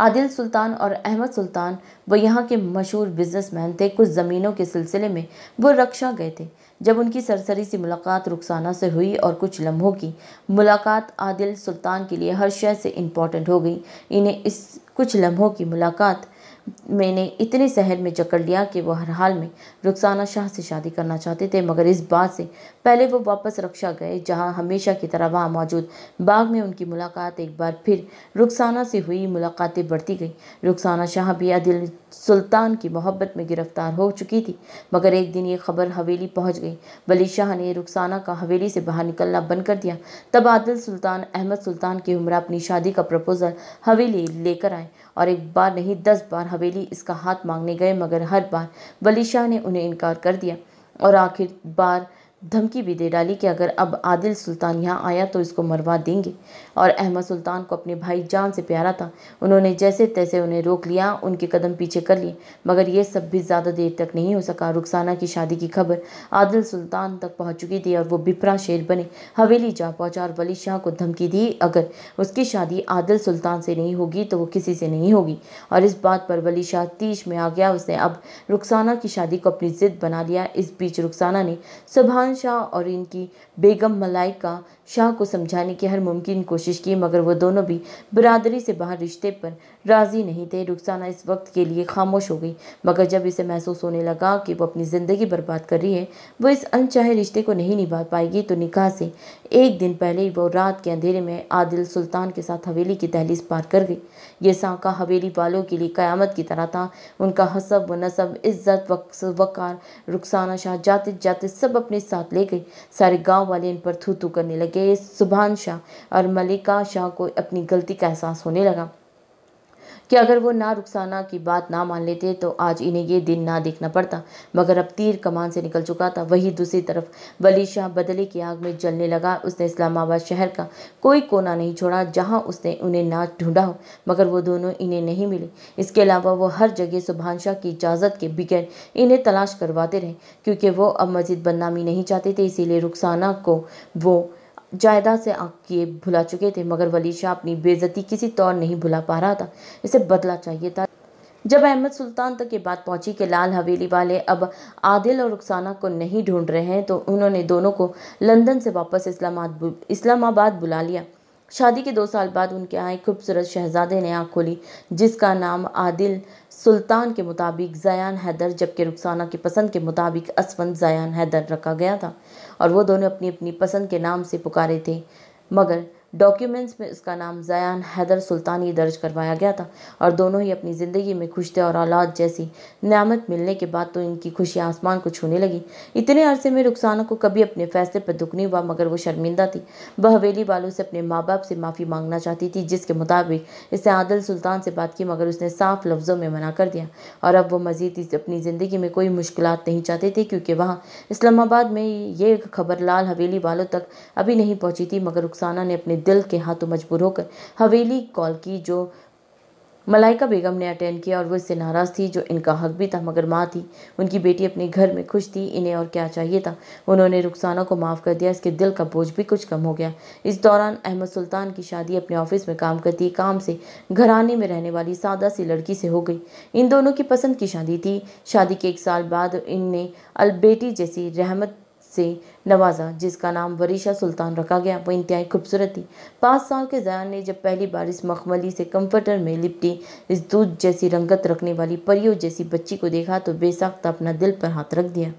आदिल सुल्तान और अहमद सुल्तान वो यहाँ के मशहूर बिजनेसमैन थे कुछ ज़मीनों के सिलसिले में वो रक्षा गए थे जब उनकी सरसरी सी मुलाकात रुखसाना से हुई और कुछ लम्हों की मुलाकात आदिल सुल्तान के लिए हर शय से इम्पॉर्टेंट हो गई इन्हें इस कुछ लम्हों की मुलाकात मैंने इतने शहर में जकड़ लिया कि वह हर हाल में रुखसाना शाह से शादी करना चाहते थे मगर इस बात से पहले वो वापस रक्षा गए जहां हमेशा की तरह वहां मौजूद बाग में उनकी मुलाकात एक बार फिर रुखसाना से हुई मुलाकातें बढ़ती गई रुखसाना शाह भी अदिल सुल्तान की मोहब्बत में गिरफ्तार हो चुकी थी मगर एक दिन ये खबर हवेली पहुँच गई वली शाह ने रुखसाना का हवेली से बाहर निकलना बंद कर दिया तब आदिल सुल्तान अहमद सुल्तान की उम्र अपनी शादी का प्रपोज़ल हवेली लेकर आए और एक बार नहीं दस बार हवेली इसका हाथ मांगने गए मगर हर बार वली शाह ने उन्हें इनकार कर दिया और आखिर बार धमकी भी दे डाली कि अगर अब आदिल सुल्तान यहाँ आया तो इसको मरवा देंगे और अहमद सुल्तान को अपने भाई जान से प्यारा था उन्होंने जैसे तैसे उन्हें रोक लिया उनके कदम पीछे कर लिए मगर ये सब भी ज़्यादा देर तक नहीं हो सका रुखसाना की शादी की खबर आदिल सुल्तान तक पहुँच चुकी थी और वो बिपरा शेर बने हवेली जा पहुँचा और वली शाह को धमकी दी अगर उसकी शादी आदिल सुल्तान से नहीं होगी तो वो किसी से नहीं होगी और इस बात पर वली शाह तीज में आ गया उसने अब रुखसाना की शादी को अपनी ज़िद बना लिया इस बीच रुखसाना ने सुबहान शाह और इनकी बेगम मलाइका शाह को समझाने की हर मुमकिन कोशिश की मगर वो दोनों भी बरदरी से बाहर रिश्ते पर राज़ी नहीं थे रुखसाना इस वक्त के लिए खामोश हो गई मगर जब इसे महसूस होने लगा कि वो अपनी ज़िंदगी बर्बाद कर रही है वो इस अनचाहे रिश्ते को नहीं निभा पाएगी तो निकाह से एक दिन पहले ही वो रात के अंधेरे में आदिल सुल्तान के साथ हवेली की दहलीज पार कर गई ये साका हवेली वालों के लिए क़्यामत की तरह था उनका हसब व नसब इज़्ज़त वक़ार रुखसाना शाह जाते जाते सब अपने साथ ले गई सारे गाँव वाले इन पर थू थू करने लगे के सुबहान शाह और मलिका शाह को अपनी गलती का एहसास होने लगा कि अगर वो ना रुखसाना की बात ना मान लेते तो आज इन्हें ये दिन ना देखना पड़ता मगर अब तीर कमान से निकल चुका था वही दूसरी तरफ वली शाह बदले की आग में जलने लगा उसने इस्लामाबाद शहर का कोई कोना नहीं छोड़ा जहां उसने उन्हें ना ढूंढा हो मगर वो दोनों इन्हें नहीं मिले इसके अलावा वो हर जगह सुबहान शाह की इजाज़त के बगैर इन्हें तलाश करवाते रहे क्योंकि वो अब मजीद बदनामी नहीं चाहते थे इसीलिए रुखसाना को वो जायदाद से आँख किए भुला चुके थे मगर वली शाह अपनी बेजती किसी तौर नहीं भुला पा रहा था इसे बदला चाहिए था जब अहमद सुल्तान तक ये बात पहुंची कि लाल हवेली वाले अब आदिल और रुखसाना को नहीं ढूंढ रहे हैं तो उन्होंने दोनों को लंदन से वापस इस्लामाबाद इस्लामाबाद बुला लिया शादी के दो साल बाद उनके आए खूबसूरत शहजादे ने आँख खोली जिसका नाम आदिल सुल्तान के मुताबिक जयान हैदर जबकि रुखसाना की पसंद के मुताबिक असवंत जयान हैदर रखा गया था और वो दोनों अपनी अपनी पसंद के नाम से पुकारे थे मगर डॉक्यूमेंट्स में उसका नाम ज़यान हैदर सुल्तानी दर्ज करवाया गया था और दोनों ही अपनी ज़िंदगी में खुश थे और औलाद जैसी नियामत मिलने के बाद तो इनकी खुशी आसमान को छूने लगी इतने अरसे में रुखसाना को कभी अपने फैसले पर दुख नहीं हुआ मगर वो शर्मिंदा थी वह हवेली वालों से अपने माँ बाप से माफ़ी मांगना चाहती थी जिसके मुताबिक इसने आदिल सुल्तान से बात की मगर उसने साफ लफ्ज़ों में मना कर दिया और अब वो मज़ीद अपनी ज़िंदगी में कोई मुश्किल नहीं चाहते थे क्योंकि वहाँ इस्लामाबाद में ये खबर लाल हवेली वालों तक अभी नहीं पहुँची थी मगर रुखसाना ने अपने दिल के हाथों मजबूर होकर हवेली कॉल की जो मलाइका बेगम ने अटेंड किया और वो इससे नाराज़ थी जो इनका हक भी था मगर माँ थी उनकी बेटी अपने घर में खुश थी इन्हें और क्या चाहिए था उन्होंने रुखसाना को माफ़ कर दिया इसके दिल का बोझ भी कुछ कम हो गया इस दौरान अहमद सुल्तान की शादी अपने ऑफिस में काम करती काम से घराने में रहने वाली सादा सी लड़की से हो गई इन दोनों की पसंद की शादी थी शादी के एक साल बाद इनने अलबेटी जैसी रहमत से नवाज़ा जिसका नाम वरीशा सुल्तान रखा गया वो इंतहाई खूबसूरत थी पाँच साल के जयान ने जब पहली बार इस मखमली से कम्फर्टर में लिपटी इस दूध जैसी रंगत रखने वाली परियों जैसी बच्ची को देखा तो बेसाख्ता अपना दिल पर हाथ रख दिया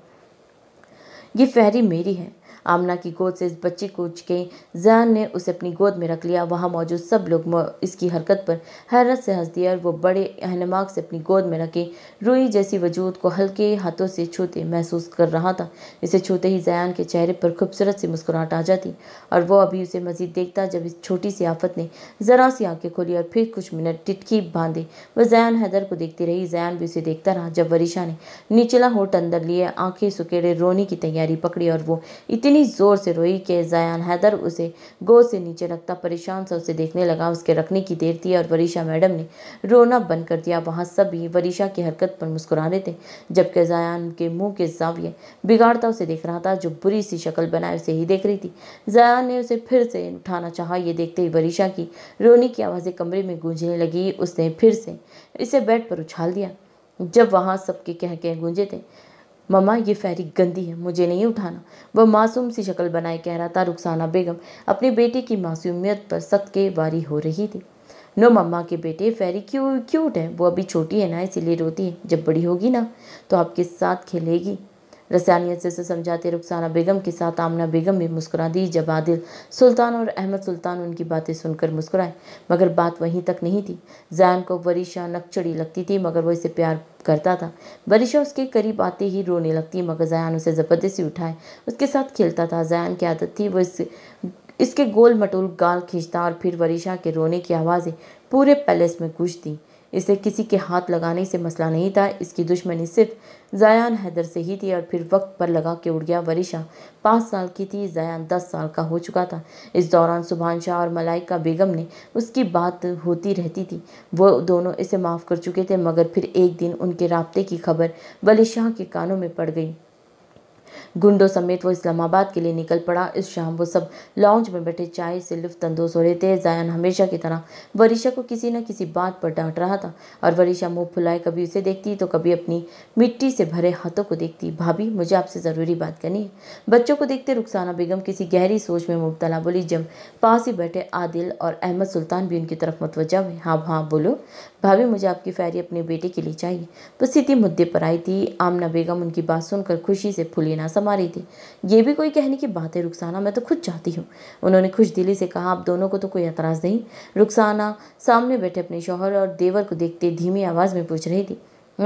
ये फहरी मेरी है आमना की गोद से इस बच्ची को उच गई जैन ने उसे अपनी गोद में रख लिया वहाँ मौजूद सब लोग इसकी हरकत पर हैरत से हंस दिया और वो बड़े अहनमाक से अपनी गोद में रखे रुई जैसी वजूद को हल्के हाथों से छूते महसूस कर रहा था इसे छूते ही जयान के चेहरे पर खूबसूरत सी मुस्कुराहट आ जाती और वो अभी उसे मजीद देखता जब इस छोटी सी आफत ने ज़रा सी आंखें खोली और फिर कुछ मिनट टिटकी बांधे वह जयान हैदर को देखती रही जयान भी उसे देखता रहा जब वरीशा ने निचला होठ अंदर लिए आंखें सुकेड़े रोने की तैयारी पकड़ी और वो इतनी नीली ज़ोर से रोई के जयान हैदर उसे गोद से नीचे रखता परेशान सा उसे देखने लगा उसके रखने की देर थी और वरीशा मैडम ने रोना बंद कर दिया वहाँ सभी वरीशा की हरकत पर मुस्कुरा रहे थे जबकि जयान के मुंह के जाविये बिगाड़ता उसे देख रहा था जो बुरी सी शक्ल बनाए उसे ही देख रही थी जयान ने उसे फिर से उठाना चाह ये देखते ही वरीशा की रोने की आवाज़ें कमरे में गूंजने लगी उसने फिर से इसे बेड पर उछाल दिया जब वहाँ सबके कह के गूंजे थे मम्मा ये फेरी गंदी है मुझे नहीं उठाना वह मासूम सी शक्ल बनाए कह रहा था रुखसाना बेगम अपनी बेटी की मासूमियत पर सदके वारी हो रही थी नो मम्मा के बेटे फेरी क्यों क्यूट है वो अभी छोटी है ना इसीलिए रोती है जब बड़ी होगी ना तो आपके साथ खेलेगी रसानियत से समझाते रुखसाना बेगम के साथ आमना बेगम भी मुस्कुरा दी जब आदिल सुल्तान और अहमद सुल्तान उनकी बातें सुनकर मुस्कुराए मगर बात वहीं तक नहीं थी जैन को वरीशा नकचड़ी लगती थी मगर वो इसे प्यार करता था वरीशा उसके करीब आते ही रोने लगती मगर जयान उसे ज़बरदस्ती उठाए उसके साथ खेलता था जयान की आदत थी वो इस इसके गोल मटोल गाल खींचता और फिर वरीशा के रोने की आवाज़ें पूरे पैलेस में गूंजती इसे किसी के हाथ लगाने से मसला नहीं था इसकी दुश्मनी सिर्फ जयान हैदर से ही थी और फिर वक्त पर लगा के उड़ गया वरिशा पाँच साल की थी जयान दस साल का हो चुका था इस दौरान सुबहान शाह और मलाइका बेगम ने उसकी बात होती रहती थी वो दोनों इसे माफ़ कर चुके थे मगर फिर एक दिन उनके रबते की खबर वली शाह के कानों में पड़ गई गुंडों समेत वो इस्लामाबाद के लिए निकल पड़ा इस शाम वो सब लॉन्च में बैठे चाय से लुफ्त अंदोज हो रहे थे जायन हमेशा की तरह वरीशा को किसी न किसी बात पर डांट रहा था और वरीशा मुँह फुलाए कभी उसे देखती तो कभी अपनी मिट्टी से भरे हाथों को देखती भाभी मुझे आपसे ज़रूरी बात करनी है बच्चों को देखते रुखसाना बेगम किसी गहरी सोच में मुबतला बोली जब पास ही बैठे आदिल और अहमद सुल्तान भी उनकी तरफ मतवजा हुए हाँ हाँ बोलो भाभी मुझे आपकी फैरी अपने बेटे के लिए चाहिए तो स्थिति मुद्दे पर आई थी आमना बेगम उनकी बात सुनकर खुशी से फूली ना समा रही थी ये भी कोई कहने की बात है रुखसाना मैं तो खुद चाहती हूँ उन्होंने खुश दिली से कहा आप दोनों को तो कोई एतराज़ नहीं रुखसाना सामने बैठे अपने शोहर और देवर को देखते धीमी आवाज़ में पूछ रही थी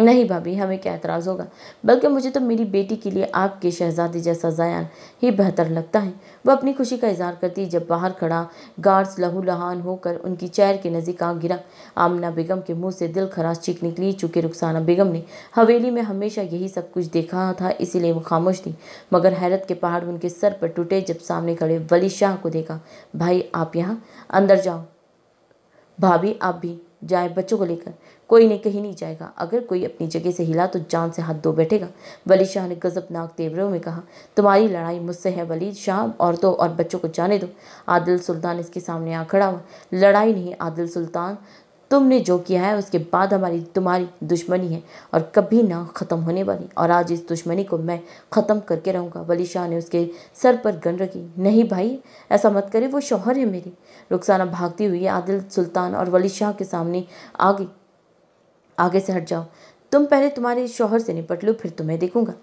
नहीं भाभी हमें क्या एतराज़ होगा बल्कि मुझे तो मेरी बेटी के लिए आपके शहजादी जैसा जयान ही बेहतर लगता है वह अपनी खुशी का इजहार करती जब बाहर खड़ा गार्ड्स लहू लहान होकर उनकी चैर के नज़दीक आ गिरा आमना बेगम के मुंह से दिल खराश चीख निकली चूँकि रुखसाना बेगम ने हवेली में हमेशा यही सब कुछ देखा था इसीलिए वो खामोश थी मगर हैरत के पहाड़ उनके सर पर टूटे जब सामने खड़े वली शाह को देखा भाई आप यहाँ अंदर जाओ भाभी आप भी जाए बच्चों को लेकर कोई नहीं कहीं नहीं जाएगा अगर कोई अपनी जगह से हिला तो जान से हाथ धो बैठेगा वली शाह ने गजबनाक तेवरों में कहा तुम्हारी लड़ाई मुझसे है वली शाह औरतों और बच्चों को जाने दो आदिल सुल्तान इसके सामने आ खड़ा हुआ लड़ाई नहीं आदिल सुल्तान तुमने जो किया है उसके बाद हमारी तुम्हारी दुश्मनी है और कभी ना ख़त्म होने वाली और आज इस दुश्मनी को मैं ख़त्म करके रहूँगा वली शाह ने उसके सर पर गन रखी नहीं भाई ऐसा मत करे वो शौहर है मेरी रुखसाना भागती हुई आदिल सुल्तान और वली शाह के सामने आ गई आगे से हट जाओ तुम पहले तुम्हारे शोहर से निपट लो फिर तुम्हें देखूंगा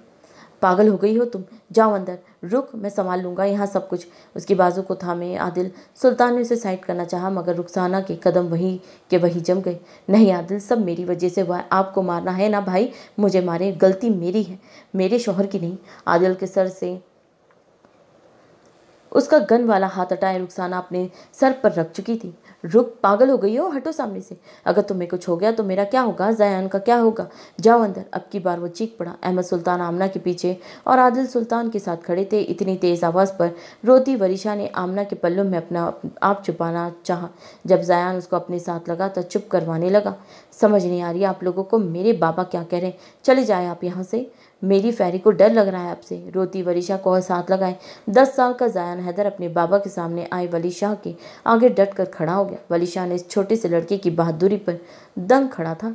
पागल हो गई हो तुम जाओ अंदर रुक मैं संभाल लूँगा यहाँ सब कुछ उसकी बाजू को थामे आदिल सुल्तान ने उसे साइड करना चाहा मगर रुखसाना के कदम वहीं के वहीं जम गए नहीं आदिल सब मेरी वजह से हुआ आपको मारना है ना भाई मुझे मारे गलती मेरी है मेरे शोहर की नहीं आदिल के सर से उसका गन वाला हाथ हटाए रुखसाना अपने सर पर रख चुकी थी रुक पागल हो गई हो हटो सामने से अगर तुम्हें कुछ हो गया तो मेरा क्या होगा जयान का क्या होगा जाओ अंदर अब की बार वो चीख पड़ा अहमद सुल्तान आमना के पीछे और आदिल सुल्तान के साथ खड़े थे इतनी तेज़ आवाज़ पर रोती वरिशा ने आमना के पल्लों में अपना आप छुपाना चाह जब जयान उसको अपने साथ लगा तो चुप करवाने लगा समझ नहीं आ रही आप लोगों को मेरे बाबा क्या कह रहे हैं चले जाए आप यहाँ से मेरी फैरी को डर लग रहा है आपसे रोती वली को साथ लगाए दस साल का जायन हैदर अपने बाबा के सामने आए वली शाह के आगे डट कर खड़ा हो गया वली शाह ने इस छोटे से लड़के की बहादुरी पर दंग खड़ा था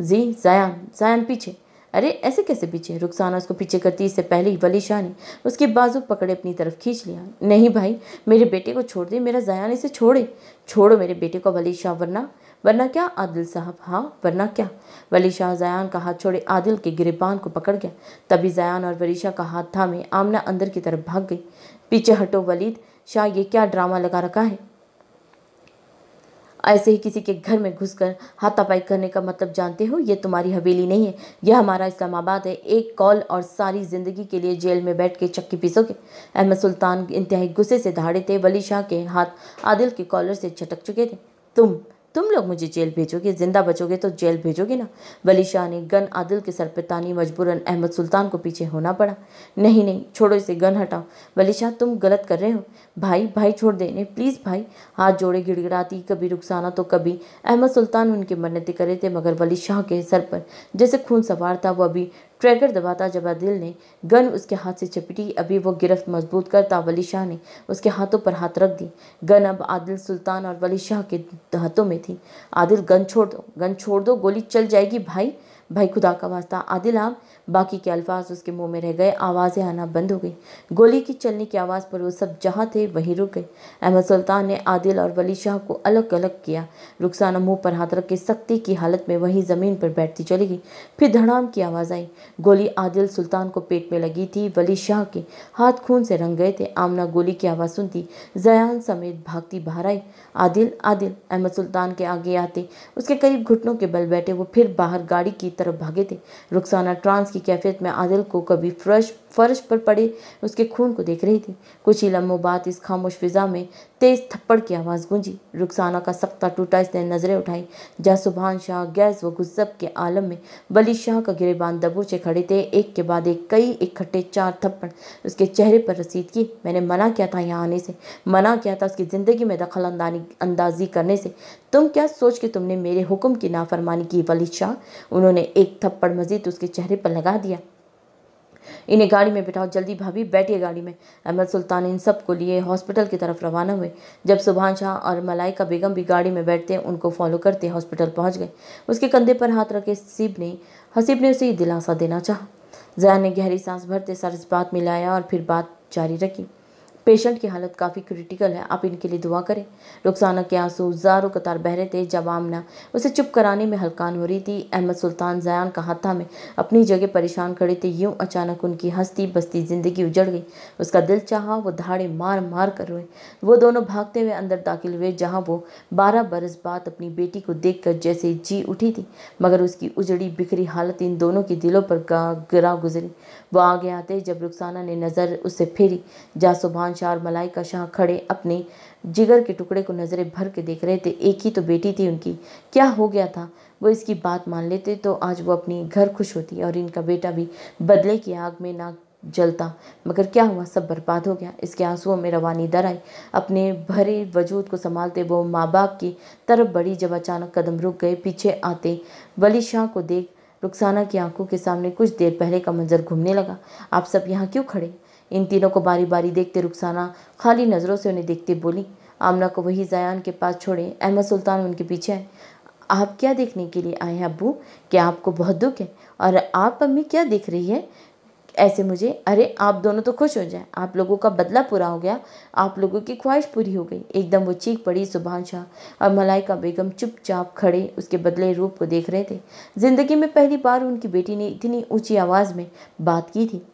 जी जायन जायन पीछे अरे ऐसे कैसे पीछे रुखसाना उसको पीछे करती इससे पहले ही वली शाह ने उसके बाजू पकड़े अपनी तरफ खींच लिया नहीं भाई मेरे बेटे को छोड़ दे मेरा जयान इसे छोड़े छोड़ो मेरे बेटे को वली शाह वरना वरना क्या आदिल साहब हाँ वरना क्या वली शाह जयान का हाथ छोड़े आदिल के गिरबान को पकड़ गया तभी जयान और वलीशा का हाथ थामे आमना अंदर की तरफ भाग गई पीछे हटो वलीद शाह ये क्या ड्रामा लगा रखा है ऐसे ही किसी के घर में घुसकर हाथापाई करने का मतलब जानते हो ये तुम्हारी हवेली नहीं है यह हमारा इस्लामाबाद है एक कॉल और सारी ज़िंदगी के लिए जेल में बैठ के चक्की पीसोगे अहमद सुल्तान इंतहाई गुस्से से धाड़े थे वली शाह के हाथ आदिल के कॉलर से छटक चुके थे तुम तुम लोग मुझे जेल भेजोगे जिंदा बचोगे तो जेल भेजोगे ना वली शाह ने गन आदिल के सर पर तानी मजबूरन अहमद सुल्तान को पीछे होना पड़ा नहीं नहीं छोड़ो इसे गन हटाओ वली शाह तुम गलत कर रहे हो भाई भाई छोड़ देने प्लीज़ भाई हाथ जोड़े गिड़गिड़ाती कभी रुखसाना तो कभी अहमद सुल्तान उनकी मन्नतें करे थे मगर वली शाह के सर पर जैसे खून सवार था वो अभी ट्रैगर दबाता जबा दिल ने गन उसके हाथ से चपटी अभी वो गिरफ्त मजबूत करता वली शाह ने उसके हाथों पर हाथ रख दी गन अब आदिल सुल्तान और वली शाह के हाथों में थी आदिल गन छोड़ दो गन छोड़ दो गोली चल जाएगी भाई भाई खुदा का वास्ता आदिल आम बाकी के अल्फाज उसके मुंह में रह गए आवाज़ें आना बंद हो गई गोली की चलने की आवाज़ पर वो सब जहाँ थे वहीं रुक गए अहमद सुल्तान ने आदिल और वली शाह को अलग अलग किया रुखसाना मुंह पर हाथ रख के सख्ती की हालत में वहीं ज़मीन पर बैठती चली गई फिर धड़ाम की आवाज़ आई गोली आदिल सुल्तान को पेट में लगी थी वली शाह के हाथ खून से रंग गए थे आमना गोली की आवाज़ सुनती जयान समेत भागती बाहर आई आदिल आदिल अहमद सुल्तान के आगे आते उसके करीब घुटनों के बल बैठे वो फिर बाहर गाड़ी की तरफ भागे थे रुखसाना ट्रांस की कैफियत में आदिल को कभी फ्रेश फर्श पर पड़े उसके खून को देख रही थी कुछ ही लम्बों बाद इस खामोश फिजा में तेज थप्पड़ की आवाज़ गूंजी रुखसाना का सख्ता टूटा इसने नज़रें उठाई जहाँ सुबहान शाह गैस व गुज्जब के आलम में बली शाह का गिरेबान दबोचे खड़े थे एक के बाद एक कई इकट्ठे चार थप्पड़ उसके चेहरे पर रसीद की मैंने मना किया था यहाँ आने से मना किया था उसकी ज़िंदगी में दखल अंदाजी करने से तुम क्या सोच के तुमने मेरे हुक्म की नाफरमानी की वली शाह उन्होंने एक थप्पड़ मजीद उसके चेहरे पर लगा दिया इन्हें गाड़ी में बिठाओ जल्दी भाभी बैठिए गाड़ी में अहमद सुल्तान इन सब को लिए हॉस्पिटल की तरफ रवाना हुए जब सुबह शाह और मलाइका बेगम भी गाड़ी में बैठते उनको फॉलो करते हॉस्पिटल पहुँच गए उसके कंधे पर हाथ रखे हसीब ने हसीब ने उसे दिलासा देना चाहा जया ने गहरी सांस भरते सर इस बात मिलाया और फिर बात जारी रखी पेशेंट की हालत काफ़ी क्रिटिकल है आप इनके लिए दुआ करें रुखसाना के आंसू जारों कतार बह रहे थे जब आमना उसे चुप कराने में हल्कान हो रही थी अहमद सुल्तान जयान का हाथा में अपनी जगह परेशान खड़े थे यूं अचानक उनकी हस्ती बस्ती ज़िंदगी उजड़ गई उसका दिल चाहा वो धाड़े मार मार कर रोए वो दोनों भागते हुए अंदर दाखिल हुए जहाँ वो बारह बरस बाद अपनी बेटी को देख जैसे जी उठी थी मगर उसकी उजड़ी बिखरी हालत इन दोनों के दिलों पर गिरा गुजरी वो आगे आते जब रुखसाना ने नज़र उससे फेरी जा बादशाह और मलाइका शाह खड़े अपने जिगर के टुकड़े को नज़रें भर के देख रहे थे एक ही तो बेटी थी उनकी क्या हो गया था वो इसकी बात मान लेते तो आज वो अपनी घर खुश होती और इनका बेटा भी बदले की आग में ना जलता मगर क्या हुआ सब बर्बाद हो गया इसके आंसुओं में रवानी दर आई अपने भरे वजूद को संभालते वो माँ बाप की तरफ बड़ी जब अचानक कदम रुक गए पीछे आते वली शाह को देख रुखसाना की आंखों के सामने कुछ देर पहले का मंजर घूमने लगा आप सब यहाँ क्यों खड़े इन तीनों को बारी बारी देखते रुखसाना खाली नज़रों से उन्हें देखते बोली आमना को वही जयान के पास छोड़े अहमद सुल्तान उनके पीछे आए आप क्या देखने के लिए आए हैं अबू क्या आपको बहुत दुख है और आप अम्मी क्या देख रही है ऐसे मुझे अरे आप दोनों तो खुश हो जाए आप लोगों का बदला पूरा हो गया आप लोगों की ख्वाहिश पूरी हो गई एकदम वो चीख पड़ी सुबह शाह और मलाइका बेगम चुपचाप खड़े उसके बदले रूप को देख रहे थे ज़िंदगी में पहली बार उनकी बेटी ने इतनी ऊंची आवाज़ में बात की थी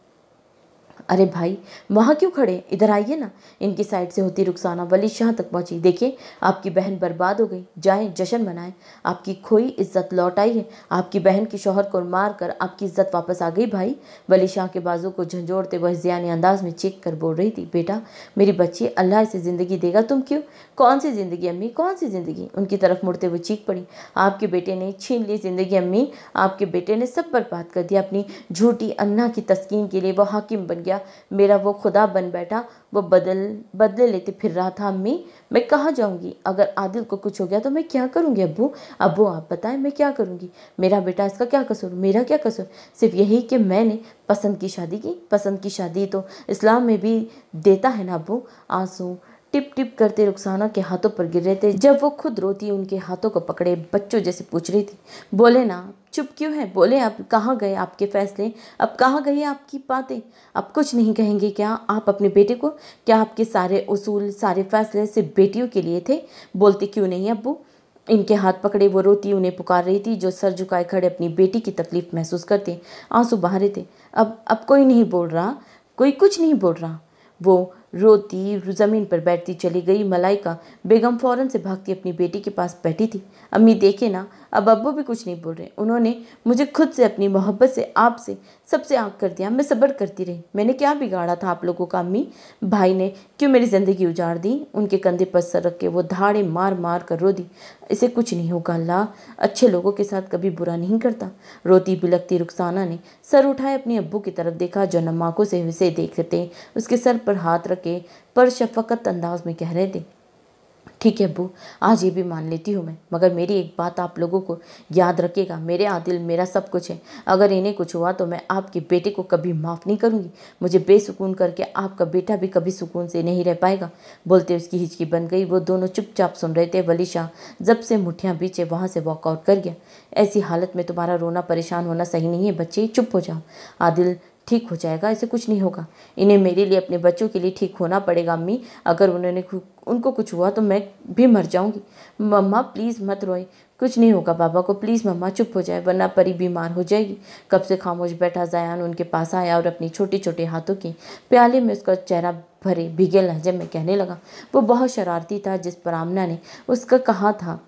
अरे भाई वहाँ क्यों खड़े इधर आइए ना इनकी साइड से होती रुखसाना वली शाह तक पहुँची देखिए आपकी बहन बर्बाद हो गई जाएं जश्न मनाएं आपकी खोई इज्जत लौट आई है आपकी बहन के शोहर को मार कर आपकी इज्जत वापस आ गई भाई वली शाह के बाजू को झंझोड़ते वह जियानी अंदाज में चेक कर बोल रही थी बेटा मेरी बच्ची अल्लाह से ज़िंदगी देगा तुम क्यों कौन सी ज़िंदगी अम्मी कौन सी ज़िंदगी उनकी तरफ मुड़ते हुए चीख पड़ी आपके बेटे ने छीन ली ज़िंदगी अम्मी आपके बेटे ने सब बर्बाद कर दिया अपनी झूठी अन्ना की तस्कीन के लिए वह हाकिम बन गया गया मेरा वो खुदा बन बैठा वो बदल बदले लेते फिर रहा था अम्मी मैं कहाँ जाऊँगी अगर आदिल को कुछ हो गया तो मैं क्या करूँगी अबू अबू आप बताएं मैं क्या करूँगी मेरा बेटा इसका क्या कसूर मेरा क्या कसूर सिर्फ यही कि मैंने पसंद की शादी की पसंद की शादी तो इस्लाम में भी देता है ना अबू आंसू टिप टिप करते रुखसाना के हाथों पर गिर रहे थे जब वो खुद रोती उनके हाथों को पकड़े बच्चों जैसे पूछ रही थी बोले ना चुप क्यों है बोले आप कहाँ गए आपके फैसले अब कहाँ गई आपकी बातें अब कुछ नहीं कहेंगे क्या आप अपने बेटे को क्या आपके सारे उसूल सारे फैसले सिर्फ बेटियों के लिए थे बोलते क्यों नहीं अबू इनके हाथ पकड़े वो रोती उन्हें पुकार रही थी जो सर झुकाए खड़े अपनी बेटी की तकलीफ महसूस करते आंसू बहा रहे थे अब अब कोई नहीं बोल रहा कोई कुछ नहीं बोल रहा वो रोती ज़मीन पर बैठती चली गई मलाइका बेगम फ़ौरन से भागती अपनी बेटी के पास बैठी थी अम्मी देखे ना अब अब्बू भी कुछ नहीं बोल रहे उन्होंने मुझे खुद से अपनी मोहब्बत से आपसे सबसे आग कर दिया मैं सब्र करती रही मैंने क्या बिगाड़ा था आप लोगों का अम्मी भाई ने क्यों मेरी ज़िंदगी उजाड़ दी उनके कंधे पर सर रख के वो धाड़े मार मार कर रो दी इसे कुछ नहीं होगा अल्लाह अच्छे लोगों के साथ कभी बुरा नहीं करता रोती बिलकती रुखसाना ने सर उठाए अपने अब्बू की तरफ देखा जो नमाकों से उसे देखते उसके सर पर हाथ रख करके पर शफकत अंदाज में कह रहे थे ठीक है अबू आज ये भी मान लेती हूँ मैं मगर मेरी एक बात आप लोगों को याद रखिएगा मेरे आदिल मेरा सब कुछ है अगर इन्हें कुछ हुआ तो मैं आपके बेटे को कभी माफ़ नहीं करूँगी मुझे बेसुकून करके आपका बेटा भी कभी सुकून से नहीं रह पाएगा बोलते उसकी हिचकी बन गई वो दोनों चुपचाप सुन रहे थे वली शाह जब से मुठियाँ बीचे वहाँ से वॉकआउट कर गया ऐसी हालत में तुम्हारा रोना परेशान होना सही नहीं है बच्चे चुप हो जाओ आदिल ठीक हो जाएगा ऐसे कुछ नहीं होगा इन्हें मेरे लिए अपने बच्चों के लिए ठीक होना पड़ेगा अम्मी अगर उन्होंने उनको कुछ हुआ तो मैं भी मर जाऊंगी मम्मा प्लीज़ मत रोए कुछ नहीं होगा बाबा को प्लीज़ मम्मा चुप हो जाए वरना परी बीमार हो जाएगी कब से खामोश बैठा जयान उनके पास आया और अपनी छोटे छोटे हाथों के प्याले में उसका चेहरा भरे भीगे लहजे में कहने लगा वो बहुत शरारती था जिस पर आमना ने उसका कहा था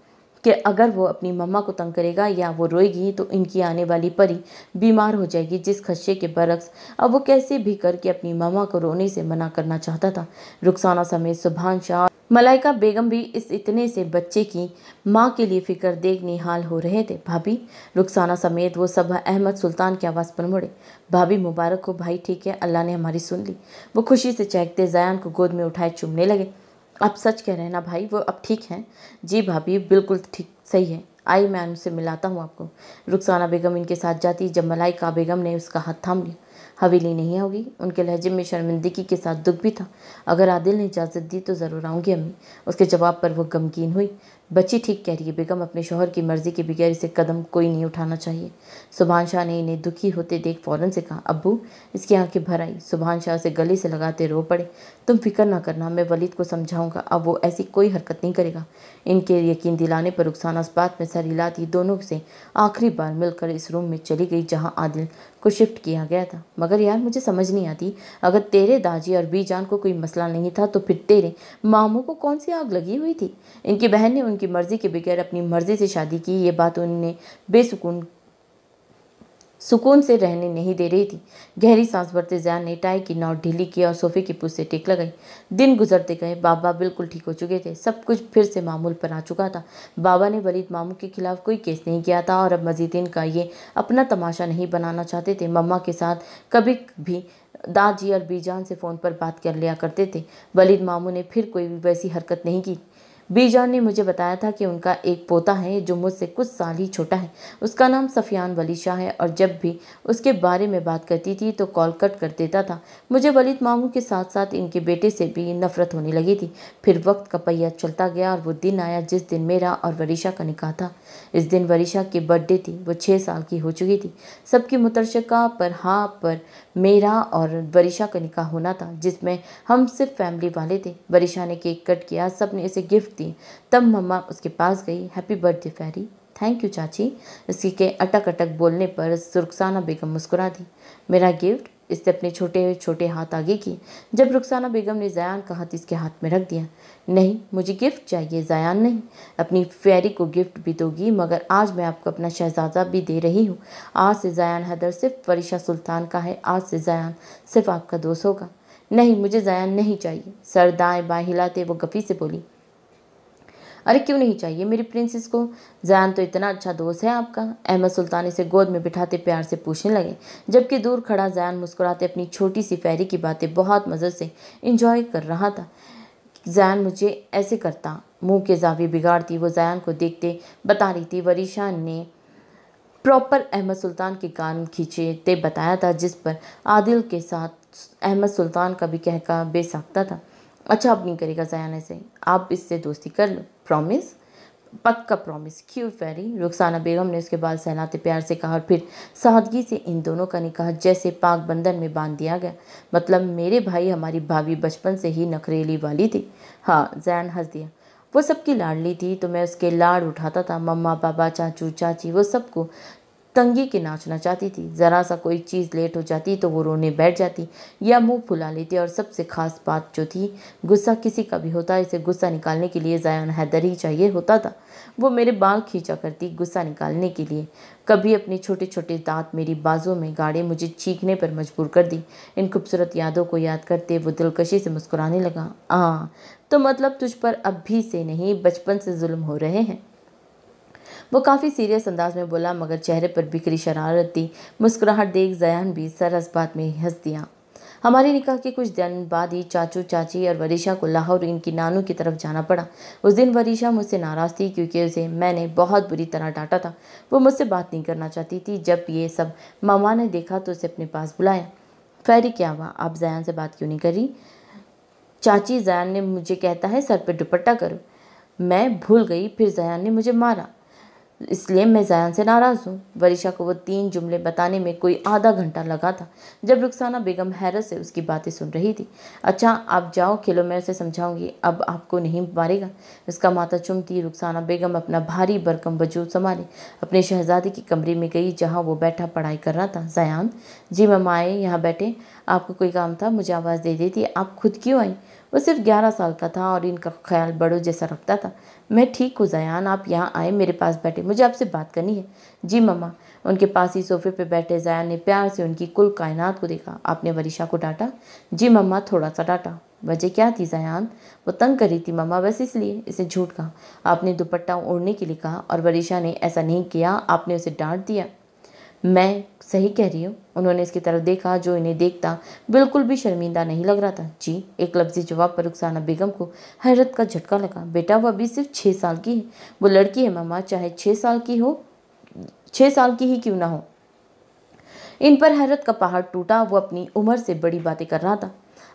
कि अगर वो अपनी मम्मा को तंग करेगा या वो रोएगी तो इनकी आने वाली परी बीमार हो जाएगी जिस खदशे के बरक्स अब वो कैसे भी करके अपनी मम्मा को रोने से मना करना चाहता था रुखसाना समेत सुबहान शाह मलाइका बेगम भी इस इतने से बच्चे की माँ के लिए फिक्र देख निहाल हो रहे थे भाभी रुखसाना समेत वो सब अहमद सुल्तान की आवाज़ पर मुड़े भाभी मुबारक हो भाई ठीक है अल्लाह ने हमारी सुन ली वो खुशी से चहकते जयान को गोद में उठाए चुमने लगे आप सच कह रहे हैं ना भाई वो अब ठीक हैं जी भाभी बिल्कुल ठीक सही है आई मैं उनसे मिलाता हूँ आपको रुखसाना बेगम इनके साथ जाती जब मलाइका बेगम ने उसका हाथ थाम लिया हवेली नहीं होगी उनके लहजे में शर्मिंदगी के साथ दुख भी था अगर आदिल ने इजाज़त दी तो ज़रूर आऊँगी अम्मी उसके जवाब पर वो गमगीन हुई बच्ची ठीक कह रही है बेगम अपने शोहर की मर्ज़ी के बगैर इसे कदम कोई नहीं उठाना चाहिए सुबहान शाह ने इन्हें दुखी होते देख फ़ौरन से कहा अब्बू इसकी आंखें भर आई सुबहान शाह से गले से लगाते रो पड़े तुम फिक्र ना करना मैं वलीद को समझाऊंगा अब वो ऐसी कोई हरकत नहीं करेगा इनके यकीन दिलाने पर रुखसाना इस बात में सर हिला दी दोनों से आखिरी बार मिलकर इस रूम में चली गई जहाँ आदिल को शिफ्ट किया गया था मगर यार मुझे समझ नहीं आती अगर तेरे दाजी और बी जान को कोई मसला नहीं था तो फिर तेरे मामों को कौन सी आग लगी हुई थी इनकी बहन ने उनकी मर्ज़ी के बगैर अपनी मर्ज़ी से शादी की ये बात उन्हें बेसुकून सुकून से रहने नहीं दे रही थी गहरी सांस भरते जैन ने टाई की नाव ढीली की और सोफे की पुश से टेक लगाई दिन गुजरते गए बाबा बिल्कुल ठीक हो चुके थे सब कुछ फिर से मामूल पर आ चुका था बाबा ने वलीद मामू के खिलाफ कोई केस नहीं किया था और अब मजीद का ये अपना तमाशा नहीं बनाना चाहते थे मम्मा के साथ कभी भी दादी और बीजान से फ़ोन पर बात कर लिया करते थे वलीद मामू ने फिर कोई वैसी हरकत नहीं की बीजान ने मुझे बताया था कि उनका एक पोता है जो मुझसे कुछ साल ही छोटा है उसका नाम सफियान वली शाह है और जब भी उसके बारे में बात करती थी तो कॉल कट कर देता था मुझे वलीद मामू के साथ साथ इनके बेटे से भी नफरत होने लगी थी फिर वक्त का पहिया चलता गया और वो दिन आया जिस दिन मेरा और वरीशा का निकाह था इस दिन वरिषा की बर्थडे थी वो छः साल की हो चुकी थी सबकी मुतरशका पर हाँ पर मेरा और वरिषा का निकाह होना था जिसमें हम सिर्फ फैमिली वाले थे वरिषा ने केक कट किया सब ने इसे गिफ्ट दी तब मम्मा उसके पास गई happy birthday fairy thank you चाची इसकी के अटक अटक बोलने पर सुरखसाना बेगम मुस्कुरा दी मेरा गिफ्ट इसने अपने छोटे छोटे हाथ आगे किए जब रुखसाना बेगम ने जयान का हाथ तो इसके हाथ में रख दिया नहीं मुझे गिफ्ट चाहिए जयान नहीं अपनी फेरी को गिफ्ट भी दोगी मगर आज मैं आपको अपना शहजादा भी दे रही हूँ आज से जयान हैदर सिर्फ फरिशा सुल्तान का है आज से जयान सिर्फ आपका दोस्त होगा नहीं मुझे जयान नहीं चाहिए सर दाएँ बाँ हिलाते वो गफी से बोली अरे क्यों नहीं चाहिए मेरी प्रिंसेस को जान तो इतना अच्छा दोस्त है आपका अहमद सुल्तान इसे गोद में बिठाते प्यार से पूछने लगे जबकि दूर खड़ा जैन मुस्कुराते अपनी छोटी सी फैरी की बातें बहुत मज़े से इंजॉय कर रहा था जैन मुझे ऐसे करता मुंह के जावी बिगाड़ती वो जैन को देखते बता रही थी वरीशा ने प्रॉपर अहमद सुल्तान के कान थे बताया था जिस पर आदिल के साथ अहमद सुल्तान का भी कहका बेसाखता था अच्छा अब नहीं करेगा जयान ऐसे आप इससे दोस्ती कर लो प्रॉमिस पक्का promise cute very Rukhsana Begum ने उसके बाद सहलाते प्यार से कहा और फिर सादगी से इन दोनों का निकाह जैसे पाक बंधन में बांध दिया गया मतलब मेरे भाई हमारी भाभी बचपन से ही नखरेली वाली थी हाँ जैन हंस दिया वो सबकी लाडली थी तो मैं उसके लाड उठाता था मम्मा पापा चाचू चाची वो सबको तंगी के नाचना चाहती थी ज़रा सा कोई चीज़ लेट हो जाती तो वो रोने बैठ जाती या मुंह फुला लेती और सबसे खास बात जो थी गुस्सा किसी का भी होता इसे गुस्सा निकालने के लिए जयान हैदर ही चाहिए होता था वो मेरे बाल खींचा करती गुस्सा निकालने के लिए कभी अपने छोटे छोटे दांत मेरी बाजों में गाड़े मुझे चीखने पर मजबूर कर दी इन खूबसूरत यादों को याद करते वो दिलकशी से मुस्कुराने लगा हाँ तो मतलब तुझ पर अभी से नहीं बचपन से जुल्म हो रहे हैं वो काफ़ी सीरियस अंदाज में बोला मगर चेहरे पर बिखरी शरारत थी मुस्कुराहट देख जयान भी सरस बात में हंस दिया हमारी निकाह के कुछ दिन बाद ही चाचू चाची और वरीशा को लाहौर इनकी नानू की तरफ जाना पड़ा उस दिन वरीशा मुझसे नाराज़ थी क्योंकि उसे मैंने बहुत बुरी तरह डांटा था वो मुझसे बात नहीं करना चाहती थी जब ये सब मामा ने देखा तो उसे अपने पास बुलाया फैरी क्या हुआ आप जयान से बात क्यों नहीं करी चाची जयान ने मुझे कहता है सर पर दुपट्टा करो मैं भूल गई फिर जयान ने मुझे मारा इसलिए मैं जयान से नाराज़ हूँ वरिशा को वो तीन जुमले बताने में कोई आधा घंटा लगा था जब रुखसाना बेगम हैरत से उसकी बातें सुन रही थी अच्छा आप जाओ खेलो मैं उसे समझाऊंगी अब आपको नहीं मारेगा उसका माता चुमती रुखसाना बेगम अपना भारी बरकम वजूद संभाले अपने शहजादे के कमरे में गई जहाँ वो बैठा पढ़ाई कर रहा था जयान जी मम आए यहाँ बैठे आपको कोई काम था मुझे आवाज़ दे देती आप खुद क्यों आई वो सिर्फ ग्यारह साल का था और इनका ख्याल बड़ों जैसा रखता था मैं ठीक हूँ जयान आप यहाँ आए मेरे पास बैठे मुझे आपसे बात करनी है जी मम्मा उनके पास ही सोफे पे बैठे जयान ने प्यार से उनकी कुल कायनात को देखा आपने वरीशा को डांटा जी मम्मा थोड़ा सा डांटा वजह क्या थी जयान वो तंग कर रही थी मम्मा बस इसलिए इसे झूठ कहा आपने दुपट्टा ओढ़ने के लिए कहा और वरीशा ने ऐसा नहीं किया आपने उसे डांट दिया मैं सही कह रही हो उन्होंने इसकी तरफ देखा जो इन्हें देखता बिल्कुल भी शर्मिंदा नहीं लग रहा था जी एक लफ्जी जवाब पर रुखसाना बेगम को हैरत का झटका लगा बेटा वो अभी सिर्फ छः साल की है वो लड़की है मामा चाहे छः साल की हो छः साल की ही क्यों ना हो इन पर हैरत का पहाड़ टूटा वो अपनी उम्र से बड़ी बातें कर रहा था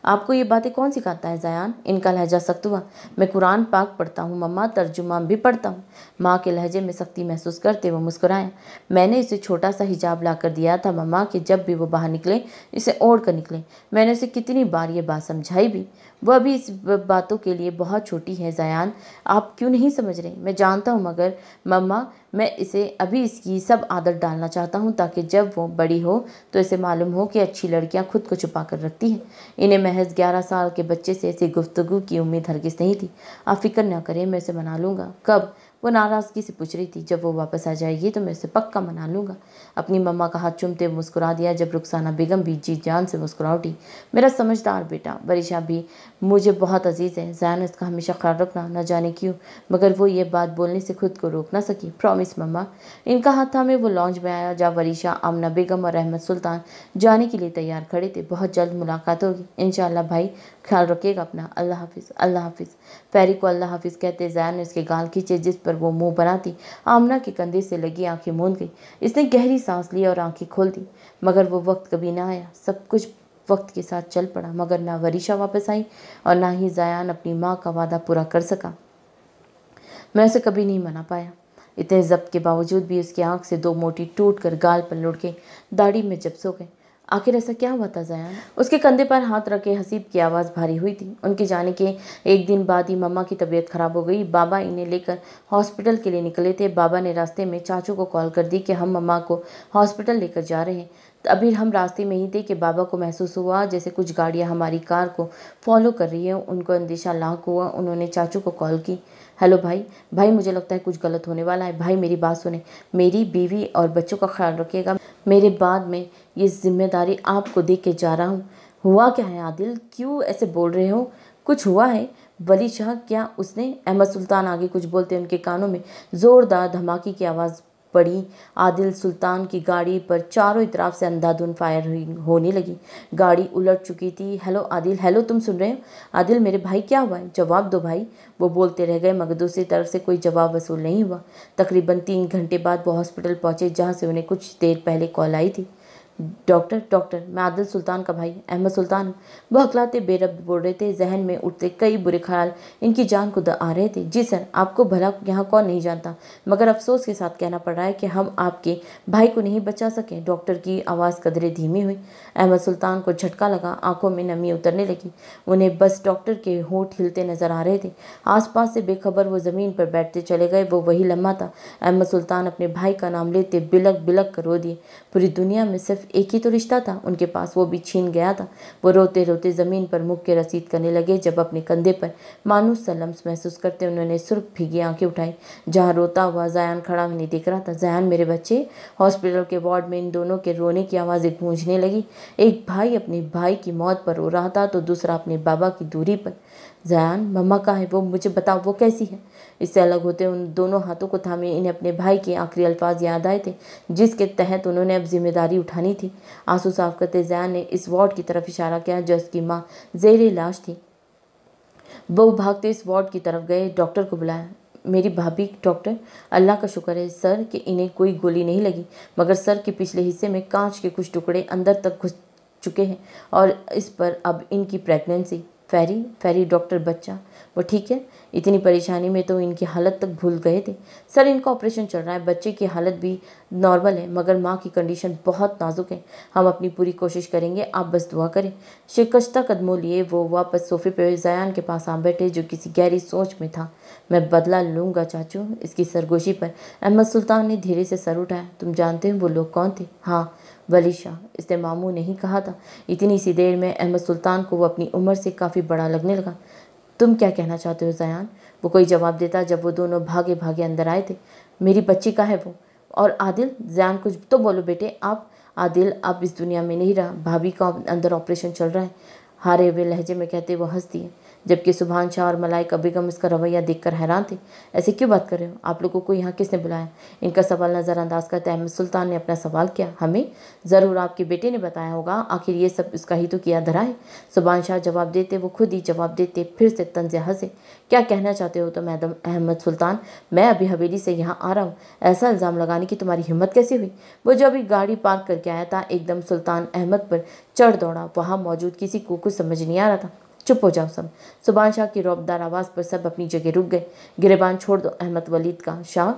आपको ये बातें कौन सिखाता है ज़यान इनका लहजा सख्त हुआ मैं कुरान पाक पढ़ता हूँ मम्मा तर्जुमा भी पढ़ता हूँ माँ के लहजे में सख्ती महसूस करते वो मुस्कुराया मैंने इसे छोटा सा हिजाब ला कर दिया था मम्मा कि जब भी वो बाहर निकले इसे ओढ़ कर निकले मैंने उसे कितनी बार ये बात समझाई भी वह भी इस बातों के लिए बहुत छोटी है ज़यान आप क्यों नहीं समझ रहे मैं जानता हूँ मगर मम्मा मैं इसे अभी इसकी सब आदत डालना चाहता हूँ ताकि जब वो बड़ी हो तो इसे मालूम हो कि अच्छी लड़कियाँ खुद को छुपा कर रखती हैं इन्हें महज ग्यारह साल के बच्चे से ऐसी गुफ्तगु की उम्मीद हरगिज़ नहीं थी आप फिक्र ना करें मैं इसे मना लूँगा कब वो नाराज़गी से पूछ रही थी जब वो वापस आ जाएगी तो मैं उसे पक्का मना लूँगा अपनी मम्मा का हाथ हुए मुस्कुरा दिया जब रुखसाना बेगम भी जी जान से मुस्कुरा उठी मेरा समझदार बेटा बरिशा भी मुझे बहुत अजीज़ है जैन उसका हमेशा ख्याल रखना ना जाने क्यों मगर वो ये बात बोलने से खुद को रोक ना सकी प्रॉमिस मम्मा इनका हाथ था में वो लॉन्च में आया जहाँ वरीशा आमना बेगम और अहमद सुल्तान जाने के लिए तैयार खड़े थे बहुत जल्द मुलाकात होगी इन भाई ख्याल रखिएगा अपना अल्लाह हाफिज़ अल्लाह हाफिज़ फेरी को अल्लाह हाफिज़ कहते जैन ने उसके गाल खींचे जिस पर वो मुंह बनाती आमना के कंधे से लगी आंखें मूंद गई इसने गहरी सांस ली और आंखें खोल दी मगर वो वक्त कभी ना आया सब कुछ वक्त के साथ चल पड़ा मगर ना वरीशा वापस आई और ना ही जयान अपनी माँ का वादा पूरा कर सका मैं उसे कभी नहीं मना पाया इतने जब्त के बावजूद भी उसकी आंख से दो मोटी टूट कर गाल पर गई दाढ़ी में जब सो गए आखिर ऐसा क्या हुआ था जयान उसके कंधे पर हाथ रखे हसीब की आवाज़ भारी हुई थी उनके जाने के एक दिन बाद ही मम्मा की तबीयत खराब हो गई बाबा इन्हें लेकर हॉस्पिटल के लिए निकले थे बाबा ने रास्ते में चाचू को कॉल कर दी कि हम मम्मा को हॉस्पिटल लेकर जा रहे हैं अभी हम रास्ते में ही थे कि बाबा को महसूस हुआ जैसे कुछ गाड़ियाँ हमारी कार को फॉलो कर रही है उनको अंदेशा लाख हुआ उन्होंने चाचू को कॉल की हेलो भाई भाई मुझे लगता है कुछ गलत होने वाला है भाई मेरी बात सुने मेरी बीवी और बच्चों का ख्याल रखिएगा मेरे बाद में ये ज़िम्मेदारी आपको दे के जा रहा हूँ हुआ क्या है आदिल क्यों ऐसे बोल रहे हो कुछ हुआ है वली शाह क्या उसने अहमद सुल्तान आगे कुछ बोलते उनके कानों में ज़ोरदार धमाके की आवाज़ पड़ी आदिल सुल्तान की गाड़ी पर चारों इतराफ से अंधाधुन फायर होने लगी गाड़ी उलट चुकी थी हेलो आदिल हेलो तुम सुन रहे हो आदिल मेरे भाई क्या हुआ है जवाब दो भाई वो बोलते रह गए मगर दूसरी तरफ से कोई जवाब वसूल नहीं हुआ तकरीबन तीन घंटे बाद वो हॉस्पिटल पहुंचे जहाँ से उन्हें कुछ देर पहले कॉल आई थी डॉक्टर डॉक्टर मैं आदिल सुल्तान का भाई अहमद सुल्तान वह अकलाते बेरब बोल रहे थे जहन में उठते कई बुरे ख्याल इनकी जान को आ रहे थे जी सर आपको भला यहाँ कौन नहीं जानता मगर अफसोस के साथ कहना पड़ रहा है कि हम आपके भाई को नहीं बचा सके डॉक्टर की आवाज़ कदरे धीमी हुई अहमद सुल्तान को झटका लगा आंखों में नमी उतरने लगी उन्हें बस डॉक्टर के होठ हिलते नजर आ रहे थे आसपास से बेखबर वो ज़मीन पर बैठते चले गए वो वही लम्हा था अहमद सुल्तान अपने भाई का नाम लेते बिलक बिलक कर रो दिए पूरी दुनिया में सिर्फ सिर्फ एक ही तो रिश्ता था उनके पास वो भी छीन गया था वो रोते रोते ज़मीन पर मुख के रसीद करने लगे जब अपने कंधे पर मानूस सलम्स महसूस करते उन्होंने सुर्ख भीगी आंखें उठाई जहाँ रोता हुआ जयान खड़ा उन्हें दिख रहा था जयान मेरे बच्चे हॉस्पिटल के वार्ड में इन दोनों के रोने की आवाज़ें गूंजने लगी एक भाई अपने भाई की मौत पर रो रहा था तो दूसरा अपने बाबा की दूरी पर जयान मम्मा का है वो मुझे बताओ वो कैसी है इससे अलग होते उन दोनों हाथों को थामे इन्हें अपने भाई के आखिरी अल्फाज याद आए थे जिसके तहत उन्होंने अब जिम्मेदारी उठानी थी आंसू साफ करते जया ने इस वार्ड की तरफ इशारा किया जो उसकी माँ जहरी लाश थी वह भागते इस वार्ड की तरफ गए डॉक्टर को बुलाया मेरी भाभी डॉक्टर अल्लाह का शुक्र है सर कि इन्हें कोई गोली नहीं लगी मगर सर के पिछले हिस्से में कांच के कुछ टुकड़े अंदर तक घुस चुके हैं और इस पर अब इनकी प्रेगनेंसी फैरी फैरी डॉक्टर बच्चा वो ठीक है इतनी परेशानी में तो इनकी हालत तक भूल गए थे सर इनका ऑपरेशन चल रहा है बच्चे की हालत भी नॉर्मल है मगर माँ की कंडीशन बहुत नाजुक है हम अपनी पूरी कोशिश करेंगे आप बस दुआ करें शिकस्ता कदमों लिए वो वापस सोफे पर जयान के पास आ बैठे जो किसी गहरी सोच में था मैं बदला लूँगा चाचू इसकी सरगोशी पर अहमद सुल्तान ने धीरे से सर उठाया तुम जानते हो वो लोग कौन थे हाँ वली शाह इसने मामू नहीं कहा था इतनी सी देर में अहमद सुल्तान को वो अपनी उम्र से काफ़ी बड़ा लगने लगा तुम क्या कहना चाहते हो जयान वो कोई जवाब देता जब वो दोनों भागे भागे अंदर आए थे मेरी बच्ची का है वो और आदिल जयान कुछ तो बोलो बेटे आप आदिल अब इस दुनिया में नहीं रहा भाभी का अंदर ऑपरेशन चल रहा है हारे हुए लहजे में कहते वो हंस दिए जबकि सुबहान शाह और कभी कम इसका रवैया देखकर हैरान थे ऐसे क्यों बात कर रहे हो आप लोगों को यहाँ किसने बुलाया इनका सवाल नज़रअंदाज करते अहमद सुल्तान ने अपना सवाल किया हमें ज़रूर आपके बेटे ने बताया होगा आखिर ये सब उसका ही तो किया धरा है सुबहान शाह जवाब देते वो खुद ही जवाब देते फिर से तंज हंसे क्या कहना चाहते हो तो मैडम अहमद सुल्तान मैं अभी हवेली से यहाँ आ रहा हूँ ऐसा इल्ज़ाम लगाने की तुम्हारी हिम्मत कैसे हुई वो जो अभी गाड़ी पार्क करके आया था एकदम सुल्तान अहमद पर चढ़ दौड़ा वहाँ मौजूद किसी को कुछ समझ नहीं आ रहा था चुप हो जाओ सब सुबान शाह की रौबदार आवाज़ पर सब अपनी जगह रुक गए गिरबान छोड़ दो अहमद वलीद का शाह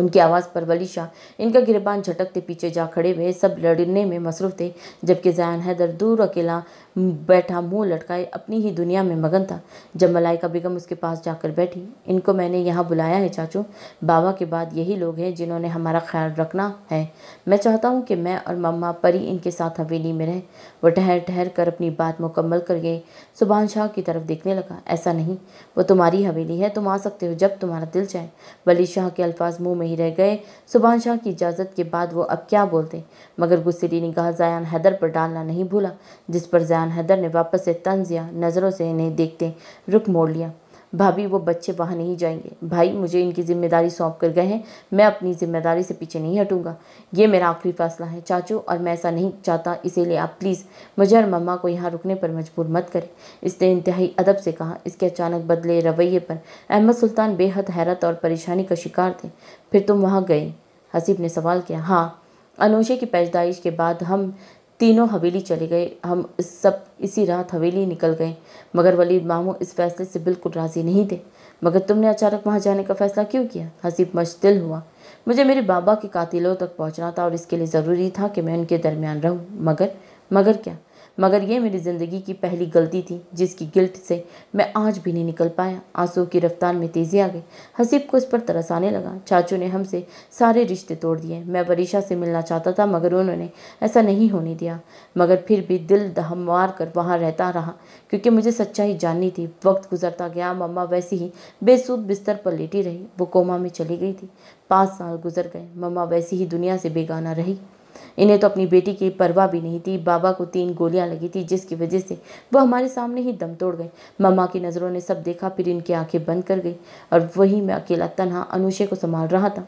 उनकी आवाज़ पर वली शाह इनका गिरबान झटकते पीछे जा खड़े हुए सब लड़ने में मसरूफ थे जबकि जयान हैदर दूर अकेला बैठा मुंह लटकाए अपनी ही दुनिया में मगन था जब मलाइका बेगम उसके पास जाकर बैठी इनको मैंने यहाँ बुलाया है चाचू बाबा के बाद यही लोग हैं जिन्होंने हमारा ख्याल रखना है मैं चाहता हूँ कि मैं और मम्मा परी इनके साथ हवेली में रहें वह ठहर ठहर कर अपनी बात मुकम्मल कर गए सुबहान शाह की तरफ देखने लगा ऐसा नहीं वो तुम्हारी हवेली है तुम आ सकते हो जब तुम्हारा दिल चाहे वली शाह के अल्फाज मुँह में ही रह गए सुबहान शाह की इजाज़त के बाद वो अब क्या बोलते मगर गुस्सेली निगाह जयान हैदर पर डालना नहीं भूला जिस पर जयान जान हैदर ने वापस से तंज या नज़रों से इन्हें देखते रुख मोड़ लिया भाभी वो बच्चे वहाँ नहीं जाएंगे भाई मुझे इनकी ज़िम्मेदारी सौंप कर गए हैं मैं अपनी ज़िम्मेदारी से पीछे नहीं हटूंगा ये मेरा आखिरी फैसला है चाचू और मैं ऐसा नहीं चाहता इसीलिए आप प्लीज़ मुझे और मम्मा को यहाँ रुकने पर मजबूर मत करें इसने इंतहाई अदब से कहा इसके अचानक बदले रवैये पर अहमद सुल्तान बेहद हैरत और परेशानी का शिकार थे फिर तुम वहाँ गए हसीब ने सवाल किया हाँ अनोशे की पैदाइश के बाद हम तीनों हवेली चले गए हम इस सब इसी रात हवेली निकल गए मगर वलीद मामू इस फैसले से बिल्कुल राज़ी नहीं थे मगर तुमने अचानक वहाँ जाने का फ़ैसला क्यों किया हसीब मशदिल हुआ मुझे मेरे बाबा के कातिलों तक पहुँचना था और इसके लिए ज़रूरी था कि मैं उनके दरमियान रहूँ मगर मगर क्या मगर यह मेरी ज़िंदगी की पहली गलती थी जिसकी गिल्ट से मैं आज भी नहीं निकल पाया आंसू की रफ्तार में तेज़ी आ गई हसीब को इस पर तरस आने लगा चाचू ने हमसे सारे रिश्ते तोड़ दिए मैं वरीशा से मिलना चाहता था मगर उन्होंने ऐसा नहीं होने दिया मगर फिर भी दिल दहम मार कर वहाँ रहता रहा क्योंकि मुझे सच्चाई जाननी थी वक्त गुजरता गया मम्मा वैसी ही बेसूद बिस्तर पर लेटी रही वो कोमा में चली गई थी पाँच साल गुजर गए मम्मा वैसी ही दुनिया से बेगाना रही इन्हें तो अपनी बेटी की परवाह भी नहीं थी बाबा को तीन गोलियां लगी थी जिसकी वजह से वह हमारे सामने ही दम तोड़ गए मम्मा की नज़रों ने सब देखा फिर इनकी आंखें बंद कर गई और वहीं मैं अकेला तनहा अनुषे को संभाल रहा था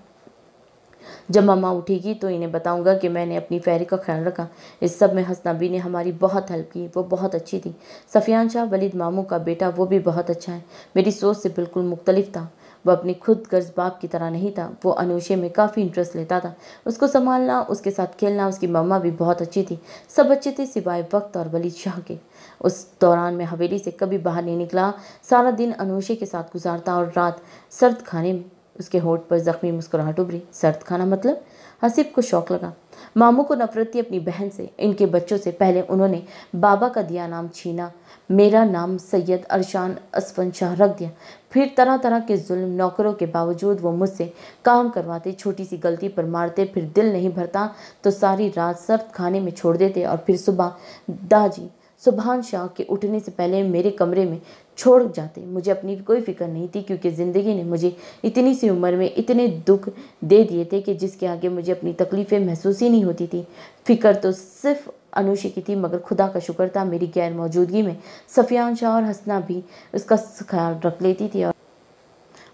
जब मम्मा उठेगी तो इन्हें बताऊंगा कि मैंने अपनी फैरी का ख्याल रखा इस सब में हसना भी ने हमारी बहुत हेल्प की वो बहुत अच्छी थी सफियान शाह वलीद मामू का बेटा वो भी बहुत अच्छा है मेरी सोच से बिल्कुल मुख्तलिफ था वह अपनी खुद गर्ज बाप की तरह नहीं था वो अनुषे में काफ़ी इंटरेस्ट लेता था उसको संभालना उसके साथ खेलना उसकी मम्मा भी बहुत अच्छी थी सब अच्छे थे सिवाय वक्त और वली शाह के उस दौरान मैं हवेली से कभी बाहर नहीं निकला सारा दिन अनुशे के साथ गुजारता और रात सर्द खाने में उसके होठ पर जख्मी मुस्कुराहट उभरी सर्द खाना मतलब हसीब को शौक लगा मामू को नफरत थी अपनी बहन से इनके बच्चों से पहले उन्होंने बाबा का दिया नाम छीना मेरा नाम सैयद अरशान असफन शाह रख दिया फिर तरह तरह के जुल्म नौकरों के बावजूद वो मुझसे काम करवाते छोटी सी गलती पर मारते फिर दिल नहीं भरता तो सारी रात सर्द खाने में छोड़ देते और फिर सुबह दाजी सुबहान शाह के उठने से पहले मेरे कमरे में छोड़ जाते मुझे अपनी कोई फिक्र नहीं थी क्योंकि ज़िंदगी ने मुझे इतनी सी उम्र में इतने दुख दे दिए थे कि जिसके आगे मुझे अपनी तकलीफ़ें महसूस ही नहीं होती थी फ़िक्र तो सिर्फ अनुषी की थी मगर खुदा का शुक्र था मेरी गैर मौजूदगी में सफियान शाह और हंसना भी उसका ख्याल रख लेती थी और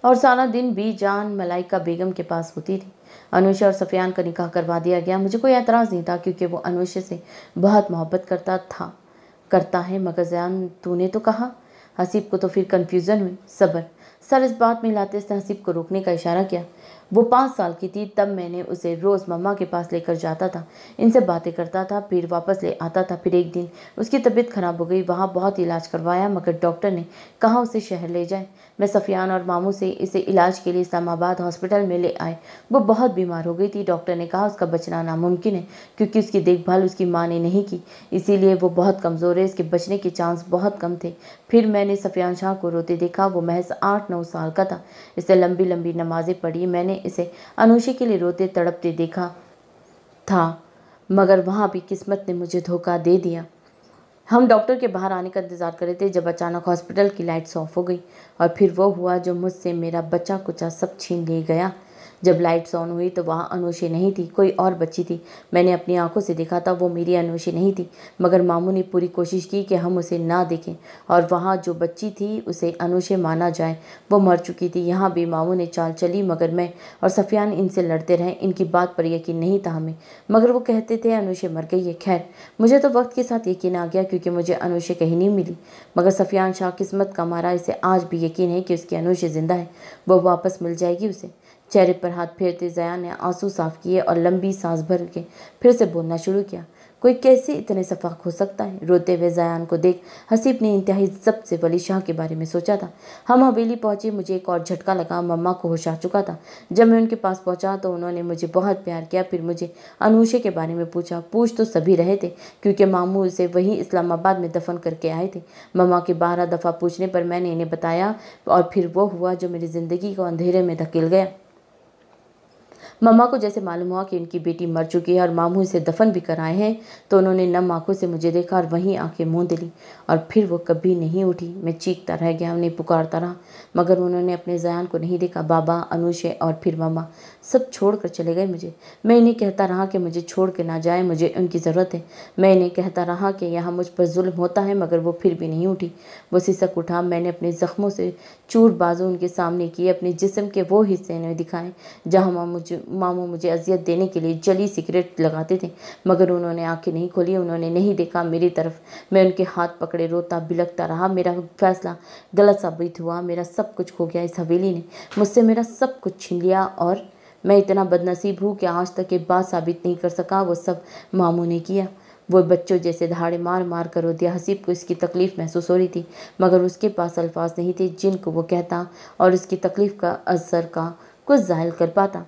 और सारा दिन भी जान मलाइका बेगम के पास होती थी अनुषा और सफियान का निकाह करवा दिया गया मुझे कोई एतराज़ नहीं था क्योंकि वो अनुषा से बहुत मोहब्बत करता था करता है मगर जयान तूने तो कहा हसीब को तो फिर कन्फ्यूज़न हुई सबर सर इस बात में लाते ने हसीब को रोकने का इशारा किया वो पाँच साल की थी तब मैंने उसे रोज़ मम्मा के पास लेकर जाता था इनसे बातें करता था फिर वापस ले आता था फिर एक दिन उसकी तबीयत ख़राब हो गई वहाँ बहुत इलाज करवाया मगर डॉक्टर ने कहा उसे शहर ले जाए मैं सफ़ियान और मामू से इसे इलाज के लिए इस्लामाबाद हॉस्पिटल में ले आए वो बहुत बीमार हो गई थी डॉक्टर ने कहा उसका बचना नामुमकिन है क्योंकि उसकी देखभाल उसकी माँ ने नहीं की इसीलिए वो बहुत कमज़ोर है इसके बचने के चांस बहुत कम थे फिर मैंने सफ़ियान शाह को रोते देखा वो महज आठ नौ साल का था इसे लंबी लंबी नमाज़ें पढ़ी मैंने इसे अनोशे के लिए रोते तड़पते देखा था मगर वहाँ भी किस्मत ने मुझे धोखा दे दिया हम डॉक्टर के बाहर आने का इंतज़ार कर रहे थे जब अचानक हॉस्पिटल की लाइट्स ऑफ हो गई और फिर वो हुआ जो मुझसे मेरा बचा कुचा सब छीन ले गया जब लाइट्स ऑन हुई तो वहाँ अनुषी नहीं थी कोई और बच्ची थी मैंने अपनी आंखों से देखा था वो मेरी अनुषी नहीं थी मगर मामू ने पूरी कोशिश की कि हम उसे ना देखें और वहाँ जो बच्ची थी उसे अनुषे माना जाए वो मर चुकी थी यहाँ भी मामू ने चाल चली मगर मैं और सफियान इनसे लड़ते रहे इनकी बात पर यकीन नहीं था हमें मगर वो कहते थे अनुषे मर गई है खैर मुझे तो वक्त के साथ यकीन आ गया क्योंकि मुझे अनुषे कहीं नहीं मिली मगर सफियान शाह किस्मत का मारा इसे आज भी यकीन है कि उसकी अनुषे ज़िंदा है वो वापस मिल जाएगी उसे चेहरे पर हाथ फेरते जया ने आंसू साफ किए और लंबी सांस भर के फिर से बोलना शुरू किया कोई कैसे इतने सफाक हो सकता है रोते हुए जयान को देख हसीब ने इंतहाई जब से वली शाह के बारे में सोचा था हम हवेली पहुंचे मुझे एक और झटका लगा मम्मा को होश आ चुका था जब मैं उनके पास पहुंचा तो उन्होंने मुझे बहुत प्यार किया फिर मुझे अनूशे के बारे में पूछा पूछ तो सभी रहे थे क्योंकि मामू उसे वहीं इस्लामाबाद में दफन करके आए थे मम्मा के बारह दफ़ा पूछने पर मैंने इन्हें बताया और फिर वो हुआ जो मेरी ज़िंदगी को अंधेरे में धकेल गया मम्मा को जैसे मालूम हुआ कि उनकी बेटी मर चुकी है और मामू इसे दफन भी कराए हैं तो उन्होंने नम आंखों से मुझे देखा और वहीं आंखें मुँह ली और फिर वो कभी नहीं उठी मैं चीखता रह गया उन्हें पुकारता रहा मगर उन्होंने अपने जयान को नहीं देखा बाबा अनुषे और फिर मम्मा सब छोड़ कर चले गए मुझे मैं इन्हें कहता रहा कि मुझे छोड़ के ना जाए मुझे उनकी ज़रूरत है मैं इन्हें कहता रहा कि यहाँ मुझ पर जुल्म होता है मगर वो फिर भी नहीं उठी वो सिसक उठा मैंने अपने ज़ख्मों से चूर बाजू उनके सामने किए अपने जिसम के वो हिस्से इन्हें दिखाए जहाँ मुझे मामू मुझे अजियत देने के लिए जली सिगरेट लगाते थे मगर उन्होंने आंखें नहीं खोली उन्होंने नहीं देखा मेरी तरफ मैं उनके हाथ पकड़े रोता बिलकता रहा मेरा फैसला गलत साबित हुआ मेरा सब कुछ खो गया इस हवेली ने मुझसे मेरा सब कुछ छीन लिया और मैं इतना बदनसीब हूँ कि आज तक ये बात साबित नहीं कर सका वो सब मामू ने किया वो बच्चों जैसे धाड़े मार मार कर रोदिया हसीब को इसकी तकलीफ़ महसूस हो रही थी मगर उसके पास अल्फाज नहीं थे जिनको वो कहता और उसकी तकलीफ़ का असर का कुछ जाहिल कर पाता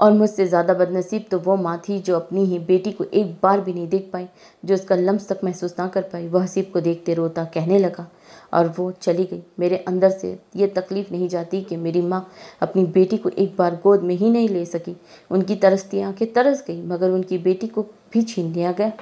और मुझसे ज़्यादा बदनसीब तो वो माँ थी जो अपनी ही बेटी को एक बार भी नहीं देख पाई जो उसका लम्स तक महसूस ना कर पाई वह हसीब को देखते रोता कहने लगा और वो चली गई मेरे अंदर से ये तकलीफ़ नहीं जाती कि मेरी माँ अपनी बेटी को एक बार गोद में ही नहीं ले सकी उनकी तरसती आँखें तरस गई मगर उनकी बेटी को भी छीन लिया गया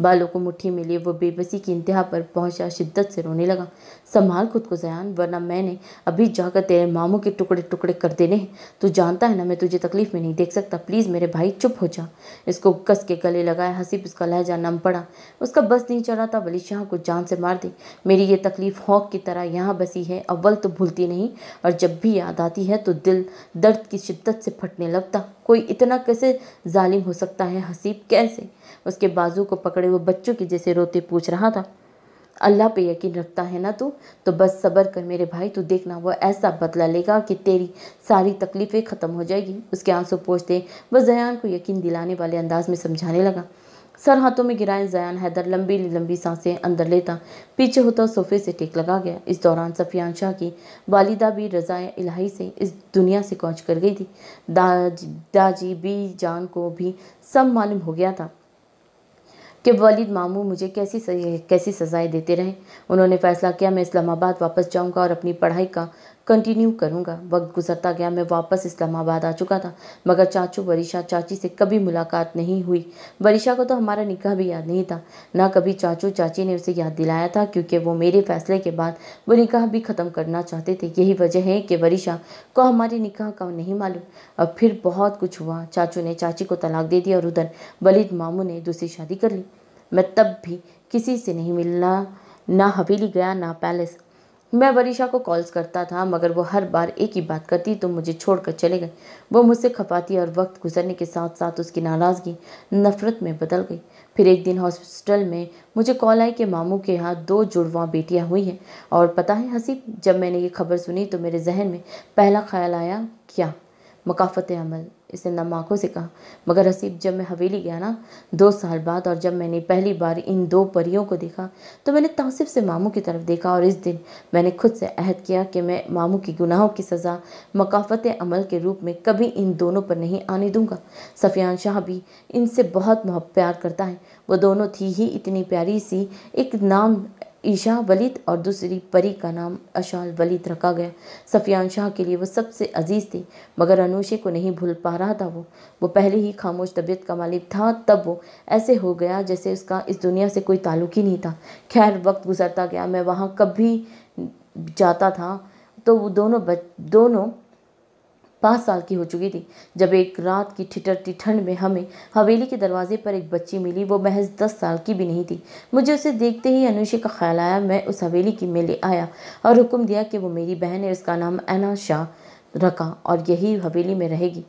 बालों को मुट्ठी में लिए वो बेबसी की इंतहा पर पहुंचा शिद्दत से रोने लगा संभाल खुद को जयान वरना मैंने अभी जाकर तेरे मामों के टुकड़े टुकड़े कर देने हैं तू जानता है ना मैं तुझे तकलीफ में नहीं देख सकता प्लीज़ मेरे भाई चुप हो जा इसको कस के गले लगाया हंसी उसका लहजा नम पड़ा उसका बस नहीं चढ़ा था वली शाह को जान से मार दे मेरी ये तकलीफ हौक की तरह यहाँ बसी है अव्वल तो भूलती नहीं और जब भी याद आती है तो दिल दर्द की शिद्दत से फटने लगता कोई इतना कैसे जालिम हो सकता है हसीब कैसे उसके बाजू को पकड़े हुए बच्चों की जैसे रोते पूछ रहा था अल्लाह पे यकीन रखता है ना तू तो बस सब्र कर मेरे भाई तू देखना वो ऐसा बदला लेगा कि तेरी सारी तकलीफ़ें ख़त्म हो जाएगी उसके आंसू पोछते वह जयान को यकीन दिलाने वाले अंदाज में समझाने लगा सर हाथों में गिराए जयान हैदर लंबी लंबी सांसें अंदर लेता पीछे होता सोफे से टेक लगा गया इस दौरान सफियान शाह की वालिदा भी रज़ाए इलाही से इस दुनिया से कौच कर गई थी दाजी दाजी बी जान को भी सब मालूम हो गया था कि वालिद मामू मुझे कैसी कैसी सज़ाएं देते रहें उन्होंने फ़ैसला किया मैं इस्लामाबाद वापस जाऊंगा और अपनी पढ़ाई का कंटिन्यू करूँगा वक्त गुजरता गया मैं वापस इस्लामाबाद आ चुका था मगर चाचू वरीशा चाची से कभी मुलाकात नहीं हुई वरीशा को तो हमारा निकाह भी याद नहीं था ना कभी चाचू चाची ने उसे याद दिलाया था क्योंकि वो मेरे फैसले के बाद वो निकाह भी ख़त्म करना चाहते थे यही वजह है कि वरीशा को हमारे निकाह का नहीं मालूम अब फिर बहुत कुछ हुआ चाचू ने चाची को तलाक दे दिया और उधर वलिद मामू ने दूसरी शादी कर ली मैं तब भी किसी से नहीं मिलना ना हवेली गया ना पैलेस मैं वरीशा को कॉल्स करता था मगर वो हर बार एक ही बात करती तो मुझे छोड़कर चले गए वो मुझसे खपाती और वक्त गुजरने के साथ साथ उसकी नाराज़गी नफ़रत में बदल गई फिर एक दिन हॉस्पिटल में मुझे कॉल आई कि मामू के यहाँ दो जुड़वा बेटियाँ हुई हैं और पता है हसीब जब मैंने ये खबर सुनी तो मेरे जहन में पहला ख्याल आया क्या मकाफत अमल इसने नमाकों से कहा मगर हसीब जब मैं हवेली गया ना दो साल बाद और जब मैंने पहली बार इन दो परियों को देखा तो मैंने तासिफ से मामू की तरफ देखा और इस दिन मैंने खुद से अहद किया कि मैं मामू की गुनाहों की सज़ा मकाफत अमल के रूप में कभी इन दोनों पर नहीं आने दूंगा सफियान शाह भी इनसे बहुत प्यार करता है वो दोनों थी ही इतनी प्यारी सी एक नाम ईशा वलीद और दूसरी परी का नाम अशाल वलीद रखा गया सफियान शाह के लिए वो सबसे अजीज़ थी मगर अनुशे को नहीं भूल पा रहा था वो वो पहले ही खामोश तबीयत का मालिक था तब वो ऐसे हो गया जैसे उसका इस दुनिया से कोई ताल्लुक ही नहीं था खैर वक्त गुजरता गया मैं वहाँ कभी जाता था तो वो दोनों बच दोनों पाँच साल की हो चुकी थी जब एक रात की ठिठरती ठंड में हमें हवेली के दरवाजे पर एक बच्ची मिली वो महज दस साल की भी नहीं थी मुझे उसे देखते ही अनुषे का ख्याल आया मैं उस हवेली की मेले आया और हुक्म दिया कि वो मेरी बहन है उसका नाम अना शाह रखा और यही हवेली में रहेगी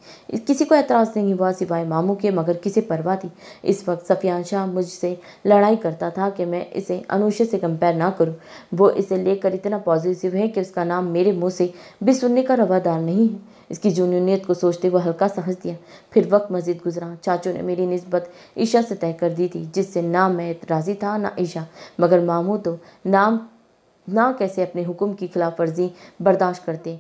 किसी को एतराज़ नहीं हुआ सिवाय मामू के मगर किसे परवाह थी इस वक्त सफियान शाह मुझसे लड़ाई करता था कि मैं इसे अनुषे से कंपेयर ना करूं वो इसे लेकर इतना पॉजिटिव है कि उसका नाम मेरे मुंह से भी सुनने का रवादार नहीं है इसकी जुनूनीत को सोचते हुए हल्का सा हंस दिया फिर वक्त मजीद गुजरा चाचू ने मेरी नस्बत ईशा से तय कर दी थी जिससे ना मैं राज़ी था ना ईशा मगर मामू तो नाम ना कैसे अपने हुक्म की खिलाफ वर्जी बर्दाश्त करते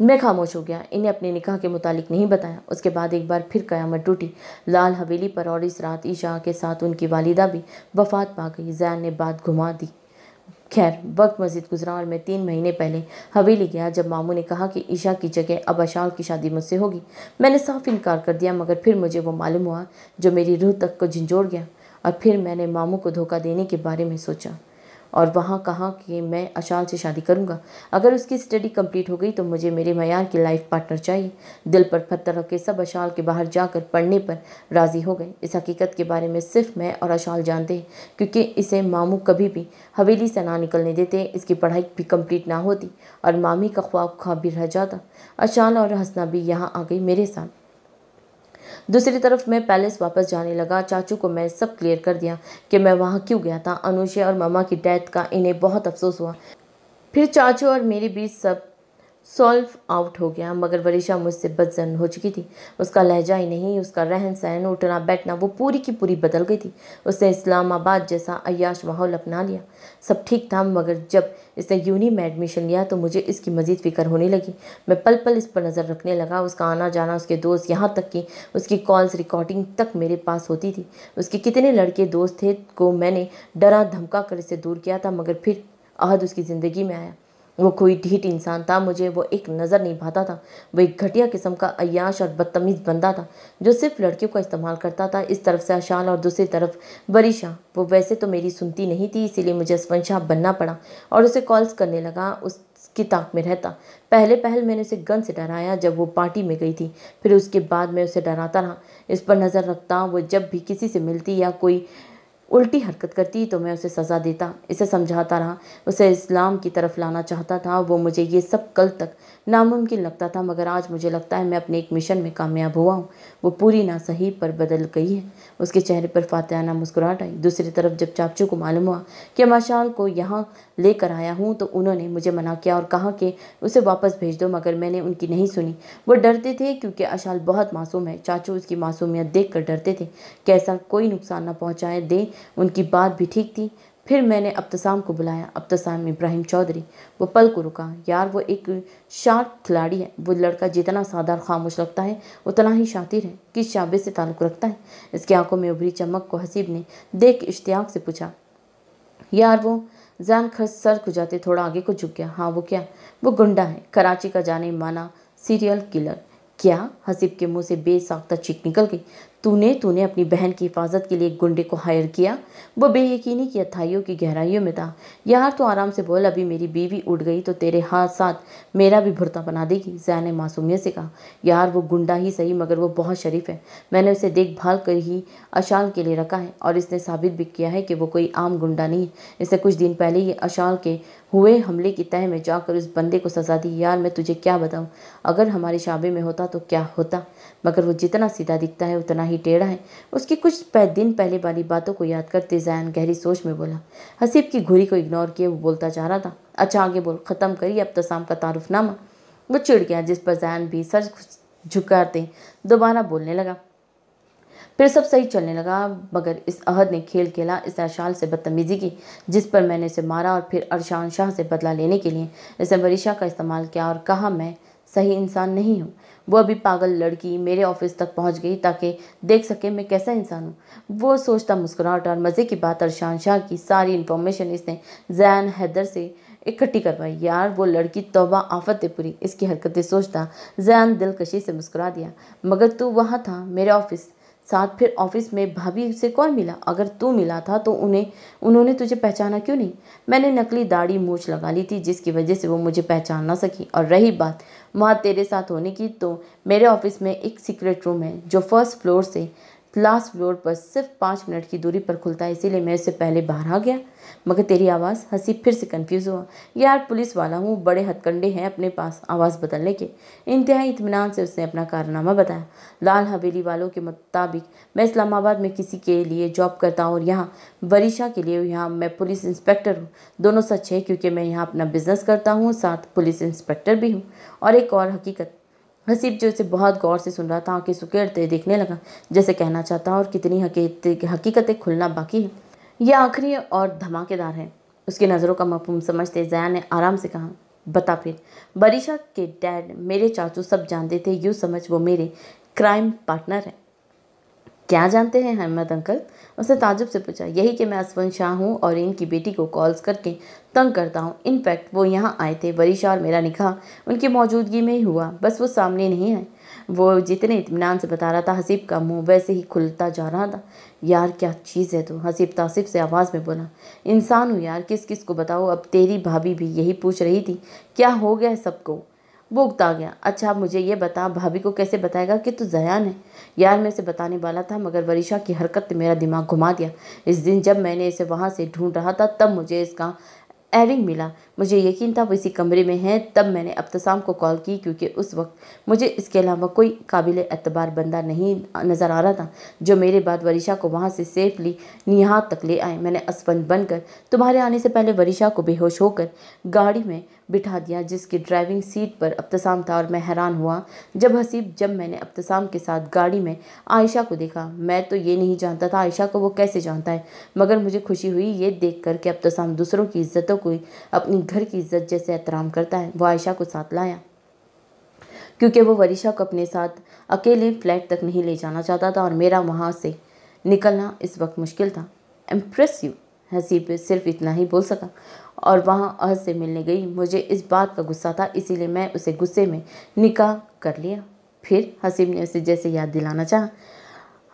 मैं खामोश हो गया इन्हें अपने निकाह के मुतालिक नहीं बताया उसके बाद एक बार फिर कयामत टूटी लाल हवेली पर और इस रात ईशा के साथ उनकी वालिदा भी वफात पा गई जैन ने बात घुमा दी खैर वक्त मज़ीद गुजरा और मैं तीन महीने पहले हवेली गया जब मामू ने कहा कि ईशा की जगह अब अशाल की शादी मुझसे होगी मैंने साफ इनकार कर दिया मगर फिर मुझे वो मालूम हुआ जो मेरी रूह तक को झंझोड़ गया और फिर मैंने मामू को धोखा देने के बारे में सोचा और वहाँ कहा कि मैं अशाल से शादी करूँगा अगर उसकी स्टडी कंप्लीट हो गई तो मुझे मेरे मैार की लाइफ पार्टनर चाहिए दिल पर पत्थर रख के सब अशाल के बाहर जाकर पढ़ने पर राज़ी हो गए इस हकीकत के बारे में सिर्फ मैं और अशाल जानते हैं क्योंकि इसे मामू कभी भी हवेली से ना निकलने देते इसकी पढ़ाई भी कम्प्लीट ना होती और मामी का ख्वाब खा भी रह जाता अशाल और हंसना भी यहाँ आ गई मेरे साथ दूसरी तरफ मैं पैलेस वापस जाने लगा चाचू को मैं सब क्लियर कर दिया कि मैं वहाँ क्यों गया था अनुषा और मामा की डेथ का इन्हें बहुत अफसोस हुआ फिर चाचू और मेरे बीच सब सॉल्व आउट हो गया मगर वरीशा मुझसे बदजन हो चुकी थी उसका लहजा ही नहीं उसका रहन सहन उठना बैठना वो पूरी की पूरी बदल गई थी उसने इस्लामाबाद जैसा अयाश माहौल अपना लिया सब ठीक था मगर जब इसने यूनी में एडमिशन लिया तो मुझे इसकी मज़ीद फिक्र होने लगी मैं पल पल इस पर नज़र रखने लगा उसका आना जाना उसके दोस्त यहाँ तक कि उसकी कॉल्स रिकॉर्डिंग तक मेरे पास होती थी उसके कितने लड़के दोस्त थे को मैंने डरा धमका कर इसे दूर किया था मगर फिर अहद उसकी ज़िंदगी में आया वो कोई ढीठ इंसान था मुझे वो एक नज़र नहीं भाता था वो एक घटिया किस्म का अयाश और बदतमीज़ बंदा था जो सिर्फ लड़कियों का इस्तेमाल करता था इस तरफ से अशाल और दूसरी तरफ बरीशा वो वैसे तो मेरी सुनती नहीं थी इसीलिए मुझे असफन शाह बनना पड़ा और उसे कॉल्स करने लगा उसकी ताक में रहता पहले पहल मैंने उसे गन से डराया जब वो पार्टी में गई थी फिर उसके बाद मैं उसे डराता रहा इस पर नज़र रखता वो जब भी किसी से मिलती या कोई उल्टी हरकत करती तो मैं उसे सज़ा देता इसे समझाता रहा उसे इस्लाम की तरफ लाना चाहता था वो मुझे ये सब कल तक नामुमकिन लगता था मगर आज मुझे लगता है मैं अपने एक मिशन में कामयाब हुआ हूँ वो पूरी ना सही पर बदल गई है उसके चेहरे पर फातहाना मुस्कुराहट आई दूसरी तरफ जब चाचू को मालूम हुआ कि मशाल को यहाँ लेकर आया हूँ तो उन्होंने मुझे मना किया और कहा कि उसे वापस भेज दो मगर मैंने उनकी नहीं सुनी वो डरते थे क्योंकि अशाल बहुत मासूम है चाचू उसकी मासूमियत देख कर डरते थे कैसा कोई नुकसान ना पहुँचाए दें उनकी बात भी ठीक थी फिर मैंने अब्तसाम को बुलाया अब्तसाम इब्राहिम चौधरी वो पल को रुका यार वो एक शार्प खिलाड़ी है वो लड़का जितना सादार खामोश लगता है उतना ही शातिर है किस शाबे से ताल्लुक़ रखता है इसकी आंखों में उभरी चमक को हसीब ने देख इश्तियाक से पूछा यार वो जान खर्च सर को जाते थोड़ा आगे को झुक गया हाँ वो क्या वो गुंडा है कराची का जाने माना सीरियल किलर क्या हसीब के मुंह से बेसाख्ता चीख निकल गई तूने तूने अपनी बहन की हिफाजत के लिए एक गुंडे को हायर किया वो बेयकीनी की अथाइयों की गहराइयों में था यार तो आराम से बोल अभी मेरी बीवी उड़ गई तो तेरे हाथ साथ मेरा भी भुरता बना देगी जया ने मासूमियत से कहा यार वो गुंडा ही सही मगर वो बहुत शरीफ है मैंने उसे देखभाल कर ही अशाल के लिए रखा है और इसने साबित भी किया है कि वो कोई आम गुंडा नहीं इससे कुछ दिन पहले ही अशाल के हुए हमले की तय में जाकर उस बंदे को सजा दी यार मैं तुझे क्या बताऊँ अगर हमारे शाबे में होता तो क्या होता मगर वो जितना सीधा दिखता है उतना ही टेढ़ा है उसकी कुछ दिन पहले वाली बातों को याद करते जैन गहरी सोच में बोला हसीब की घुरी को इग्नोर किए वो बोलता जा रहा था अच्छा आगे बोल ख़त्म करिए अब तसाम तो का नामा वो चिड़ गया जिस पर जैन भी सर झुकाते दोबारा बोलने लगा फिर सब सही चलने लगा मगर इस अहद ने खेल खेला इस अरशाल से बदतमीज़ी की जिस पर मैंने इसे मारा और फिर अरशान शाह से बदला लेने के लिए इस वरीशा का इस्तेमाल किया और कहा मैं सही इंसान नहीं हूँ वो अभी पागल लड़की मेरे ऑफिस तक पहुँच गई ताकि देख सके मैं कैसा इंसान हूँ वो सोचता मुस्कुराहट और मज़े की बात अरशान शाह की सारी इन्फॉर्मेशन इसने जैन हैदर से इकट्ठी करवाई यार वो लड़की तोबा आफत है पूरी इसकी हरकतें सोचता जैन दिलकशी से मुस्कुरा दिया मगर तू वहाँ था मेरे ऑफिस साथ फिर ऑफिस में भाभी से कौन मिला अगर तू मिला था तो उन्हें उन्होंने तुझे पहचाना क्यों नहीं मैंने नकली दाढ़ी मूछ लगा ली थी जिसकी वजह से वो मुझे पहचान ना सकी और रही बात वहाँ तेरे साथ होने की तो मेरे ऑफिस में एक सीक्रेट रूम है जो फर्स्ट फ्लोर से लास्ट फ्लोर पर सिर्फ पाँच मिनट की दूरी पर खुलता है इसीलिए मैं उससे पहले बाहर आ गया मगर तेरी आवाज़ हंसी फिर से कंफ्यूज हुआ यार पुलिस वाला हूँ बड़े हथकंडे हैं अपने पास आवाज़ बदलने के इंतहाई इतमान से उसने अपना कारनामा बताया लाल हवेली वालों के मुताबिक मैं इस्लामाबाद में किसी के लिए जॉब करता हूँ और यहाँ वरीशा के लिए यहाँ मैं पुलिस इंस्पेक्टर हूँ दोनों सच है क्योंकि मैं यहाँ अपना बिजनेस करता हूँ साथ पुलिस इंस्पेक्टर भी हूँ और एक और हकीकत हसीब जो उसे बहुत गौर से सुन रहा था आंखें सुकेड़ते देखने लगा जैसे कहना चाहता और कितनी हकीकतें खुलना बाकी है यह आखिरी और धमाकेदार है उसकी नज़रों का मफहम समझते जया ने आराम से कहा बता फिर बरीशा के डैड मेरे चाचू सब जानते थे यूँ समझ वो मेरे क्राइम पार्टनर हैं क्या जानते हैं अहमद अंकल उसने ताजुब से पूछा यही कि मैं असवन शाह हूँ और इनकी बेटी को कॉल्स करके तंग करता हूँ इनफैक्ट वो यहाँ आए थे वरीशा और मेरा निकाह उनकी मौजूदगी में ही हुआ बस वो सामने नहीं आए वो जितने इतमान से बता रहा था हसीब का मुंह वैसे ही खुलता जा रहा था यार क्या चीज़ है तो हसीब तासीब से आवाज़ में बोला इंसान हूँ यार किस किस को बताओ अब तेरी भाभी भी यही पूछ रही थी क्या हो गया सबको उगता गया अच्छा आप मुझे ये बता भाभी को कैसे बताएगा कि तू जयान है यार मैं इसे बताने वाला था मगर वरीशा की हरकत ने मेरा दिमाग घुमा दिया इस दिन जब मैंने इसे वहाँ से ढूंढ रहा था तब मुझे इसका एयरिंग मिला मुझे यकीन था वो इसी कमरे में है तब मैंने अब्तसाम को कॉल की क्योंकि उस वक्त मुझे इसके अलावा कोई काबिल एतबार बंदा नहीं नज़र आ रहा था जो मेरे बाद वरीशा को वहाँ से सेफली निहात तक ले आए मैंने असफन बनकर तुम्हारे आने से पहले वरीशा को बेहोश होकर गाड़ी में बिठा दिया जिसकी ड्राइविंग सीट पर अब्तसाम था और मैं हैरान हुआ जब हसीब जब मैंने अब्तसाम के साथ गाड़ी में आयशा को देखा मैं तो ये नहीं जानता था आयशा को वो कैसे जानता है मगर मुझे खुशी हुई ये देख कर कि अब्तसाम दूसरों की इज्जतों को अपनी घर की इज्जत जैसे एहतराम करता है वो आयशा को साथ लाया क्योंकि वो वरीशा को अपने साथ अकेले फ्लैट तक नहीं ले जाना चाहता था और मेरा वहाँ से निकलना इस वक्त मुश्किल था इम्प्रेसिव हसीब सिर्फ इतना ही बोल सका और वहाँ अहद से मिलने गई मुझे इस बात का गुस्सा था इसीलिए मैं उसे गुस्से में निकाह कर लिया फिर हसीब ने उसे जैसे याद दिलाना चाहा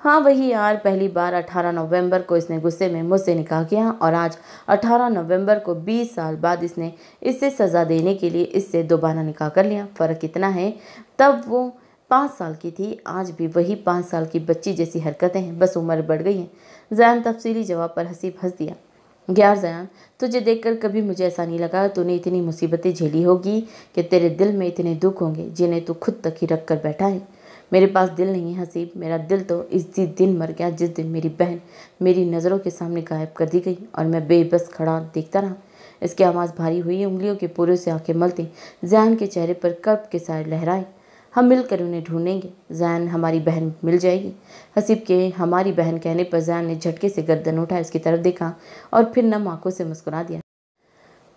हाँ वही यार पहली बार 18 नवंबर को इसने गुस्से में मुझसे निकाह किया और आज 18 नवंबर को 20 साल बाद इसने इससे सज़ा देने के लिए इससे दोबारा निकाह कर लिया फ़र्क इतना है तब वो पाँच साल की थी आज भी वही पाँच साल की बच्ची जैसी हरकतें हैं बस उम्र बढ़ गई है जैन तफसीली जवाब पर हसीब हंस दिया ग्यारह जयान तुझे देखकर कभी मुझे ऐसा नहीं लगा तूने इतनी मुसीबतें झेली होगी कि तेरे दिल में इतने दुख होंगे जिन्हें तू खुद तक ही रख कर बैठा है मेरे पास दिल नहीं है हसीब मेरा दिल तो इसी दिन मर गया जिस दिन मेरी बहन मेरी नज़रों के सामने गायब कर दी गई और मैं बेबस खड़ा देखता रहा इसकी आवाज़ भारी हुई उंगलियों के पूरे से आंखें मलती जयान के चेहरे पर कर्ब के सारे लहराए हम मिलकर उन्हें ढूंढेंगे जैन हमारी बहन मिल जाएगी हसीब के हमारी बहन कहने पर जैन ने झटके से गर्दन उठाया उसकी तरफ देखा और फिर नम आंखों से मुस्कुरा दिया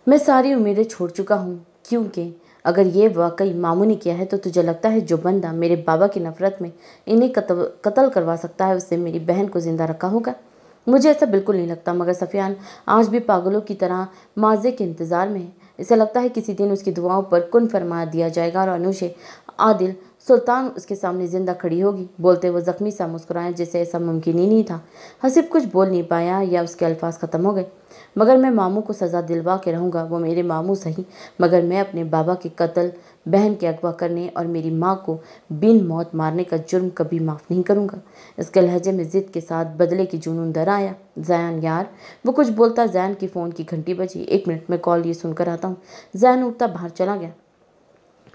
मैं सारी उम्मीदें छोड़ चुका हूँ क्योंकि अगर ये वाकई मामू ने किया है तो तुझे लगता है जो बंदा मेरे बाबा की नफ़रत में इन्हें कत्ल करवा सकता है उससे मेरी बहन को ज़िंदा रखा होगा मुझे ऐसा बिल्कुल नहीं लगता मगर सफ़ियान आज भी पागलों की तरह माजे के इंतज़ार में है ऐसा लगता है किसी दिन उसकी दुआओं पर कुन फरमा दिया जाएगा और अनुषे आदिल सुल्तान उसके सामने जिंदा खड़ी होगी बोलते वो जख्मी सा मुस्कुराए जैसे ऐसा मुमकिन ही नहीं था हसीब कुछ बोल नहीं पाया या उसके अल्फाज ख़त्म हो गए मगर मैं मामू को सज़ा दिलवा के रहूँगा वो मेरे मामू सही मगर मैं अपने बाबा के कत्ल बहन के अगवा करने और मेरी माँ को बिन मौत मारने का जुर्म कभी माफ़ नहीं करूँगा इसके लहजे में ज़िद के साथ बदले की जुनून दर आया जैन यार वो कुछ बोलता जैन की फ़ोन की घंटी बजी एक मिनट में कॉल ये सुनकर आता हूँ जैन उठता बाहर चला गया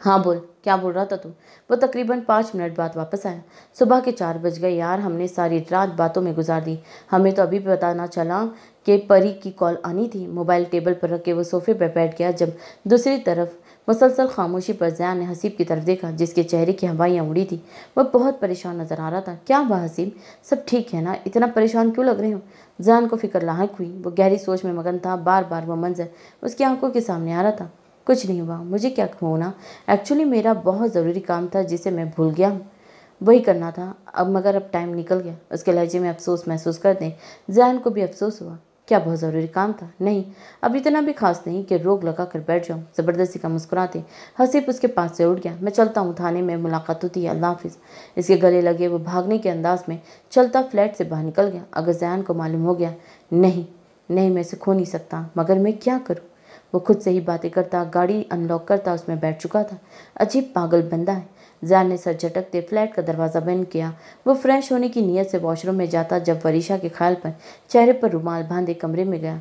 हाँ बोल क्या बोल रहा था तुम वो तकरीबन पाँच मिनट बाद वापस आया सुबह के चार बज गए यार हमने सारी रात बातों में गुजार दी हमें तो अभी पता ना चला कि परी की कॉल आनी थी मोबाइल टेबल पर रख के वो सोफे पर बैठ गया जब दूसरी तरफ मुसलसल खामोशी पर जया ने हसीब की तरफ देखा जिसके चेहरे की हवाइयाँ उड़ी थी वह बहुत परेशान नज़र आ रहा था क्या हुआ हसीब सब ठीक है ना इतना परेशान क्यों लग रहे हो जयान को फिक्र लाक हुई वो गहरी सोच में मगन था बार बार वो मंजर उसकी आंखों के सामने आ रहा था कुछ नहीं हुआ मुझे क्या होना एक्चुअली मेरा बहुत ज़रूरी काम था जिसे मैं भूल गया वही करना था अब मगर अब टाइम निकल गया उसके लहजे में अफसोस महसूस कर दें जहन को भी अफसोस हुआ क्या बहुत ज़रूरी काम था नहीं अब इतना भी खास नहीं कि रोग लगा कर बैठ जाऊँ ज़बरदस्ती का मुस्कुराते हसीब उसके पास से उठ गया मैं चलता हूँ थाने में मुलाकात होती है अल्लाह हाफिज़ इसके गले लगे वो भागने के अंदाज में चलता फ्लैट से बाहर निकल गया अगर जैन को मालूम हो गया नहीं नहीं मैं इसे खो नहीं सकता मगर मैं क्या करूँ वो खुद से ही बातें करता गाड़ी अनलॉक करता उसमें बैठ चुका था अजीब पागल बंदा है जैन ने सर झटकते फ्लैट का दरवाज़ा बंद किया वो फ्रेश होने की नीयत से वॉशरूम में जाता जब वरीशा के ख्याल पर चेहरे पर रुमाल बांधे कमरे में गया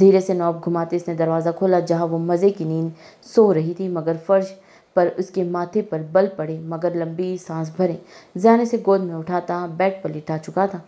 धीरे से नौब घुमाते इसने दरवाज़ा खोला जहाँ वो मज़े की नींद सो रही थी मगर फर्श पर उसके माथे पर बल पड़े मगर लंबी सांस भरे जैन से गोद में उठाता बेड पर लिटा चुका था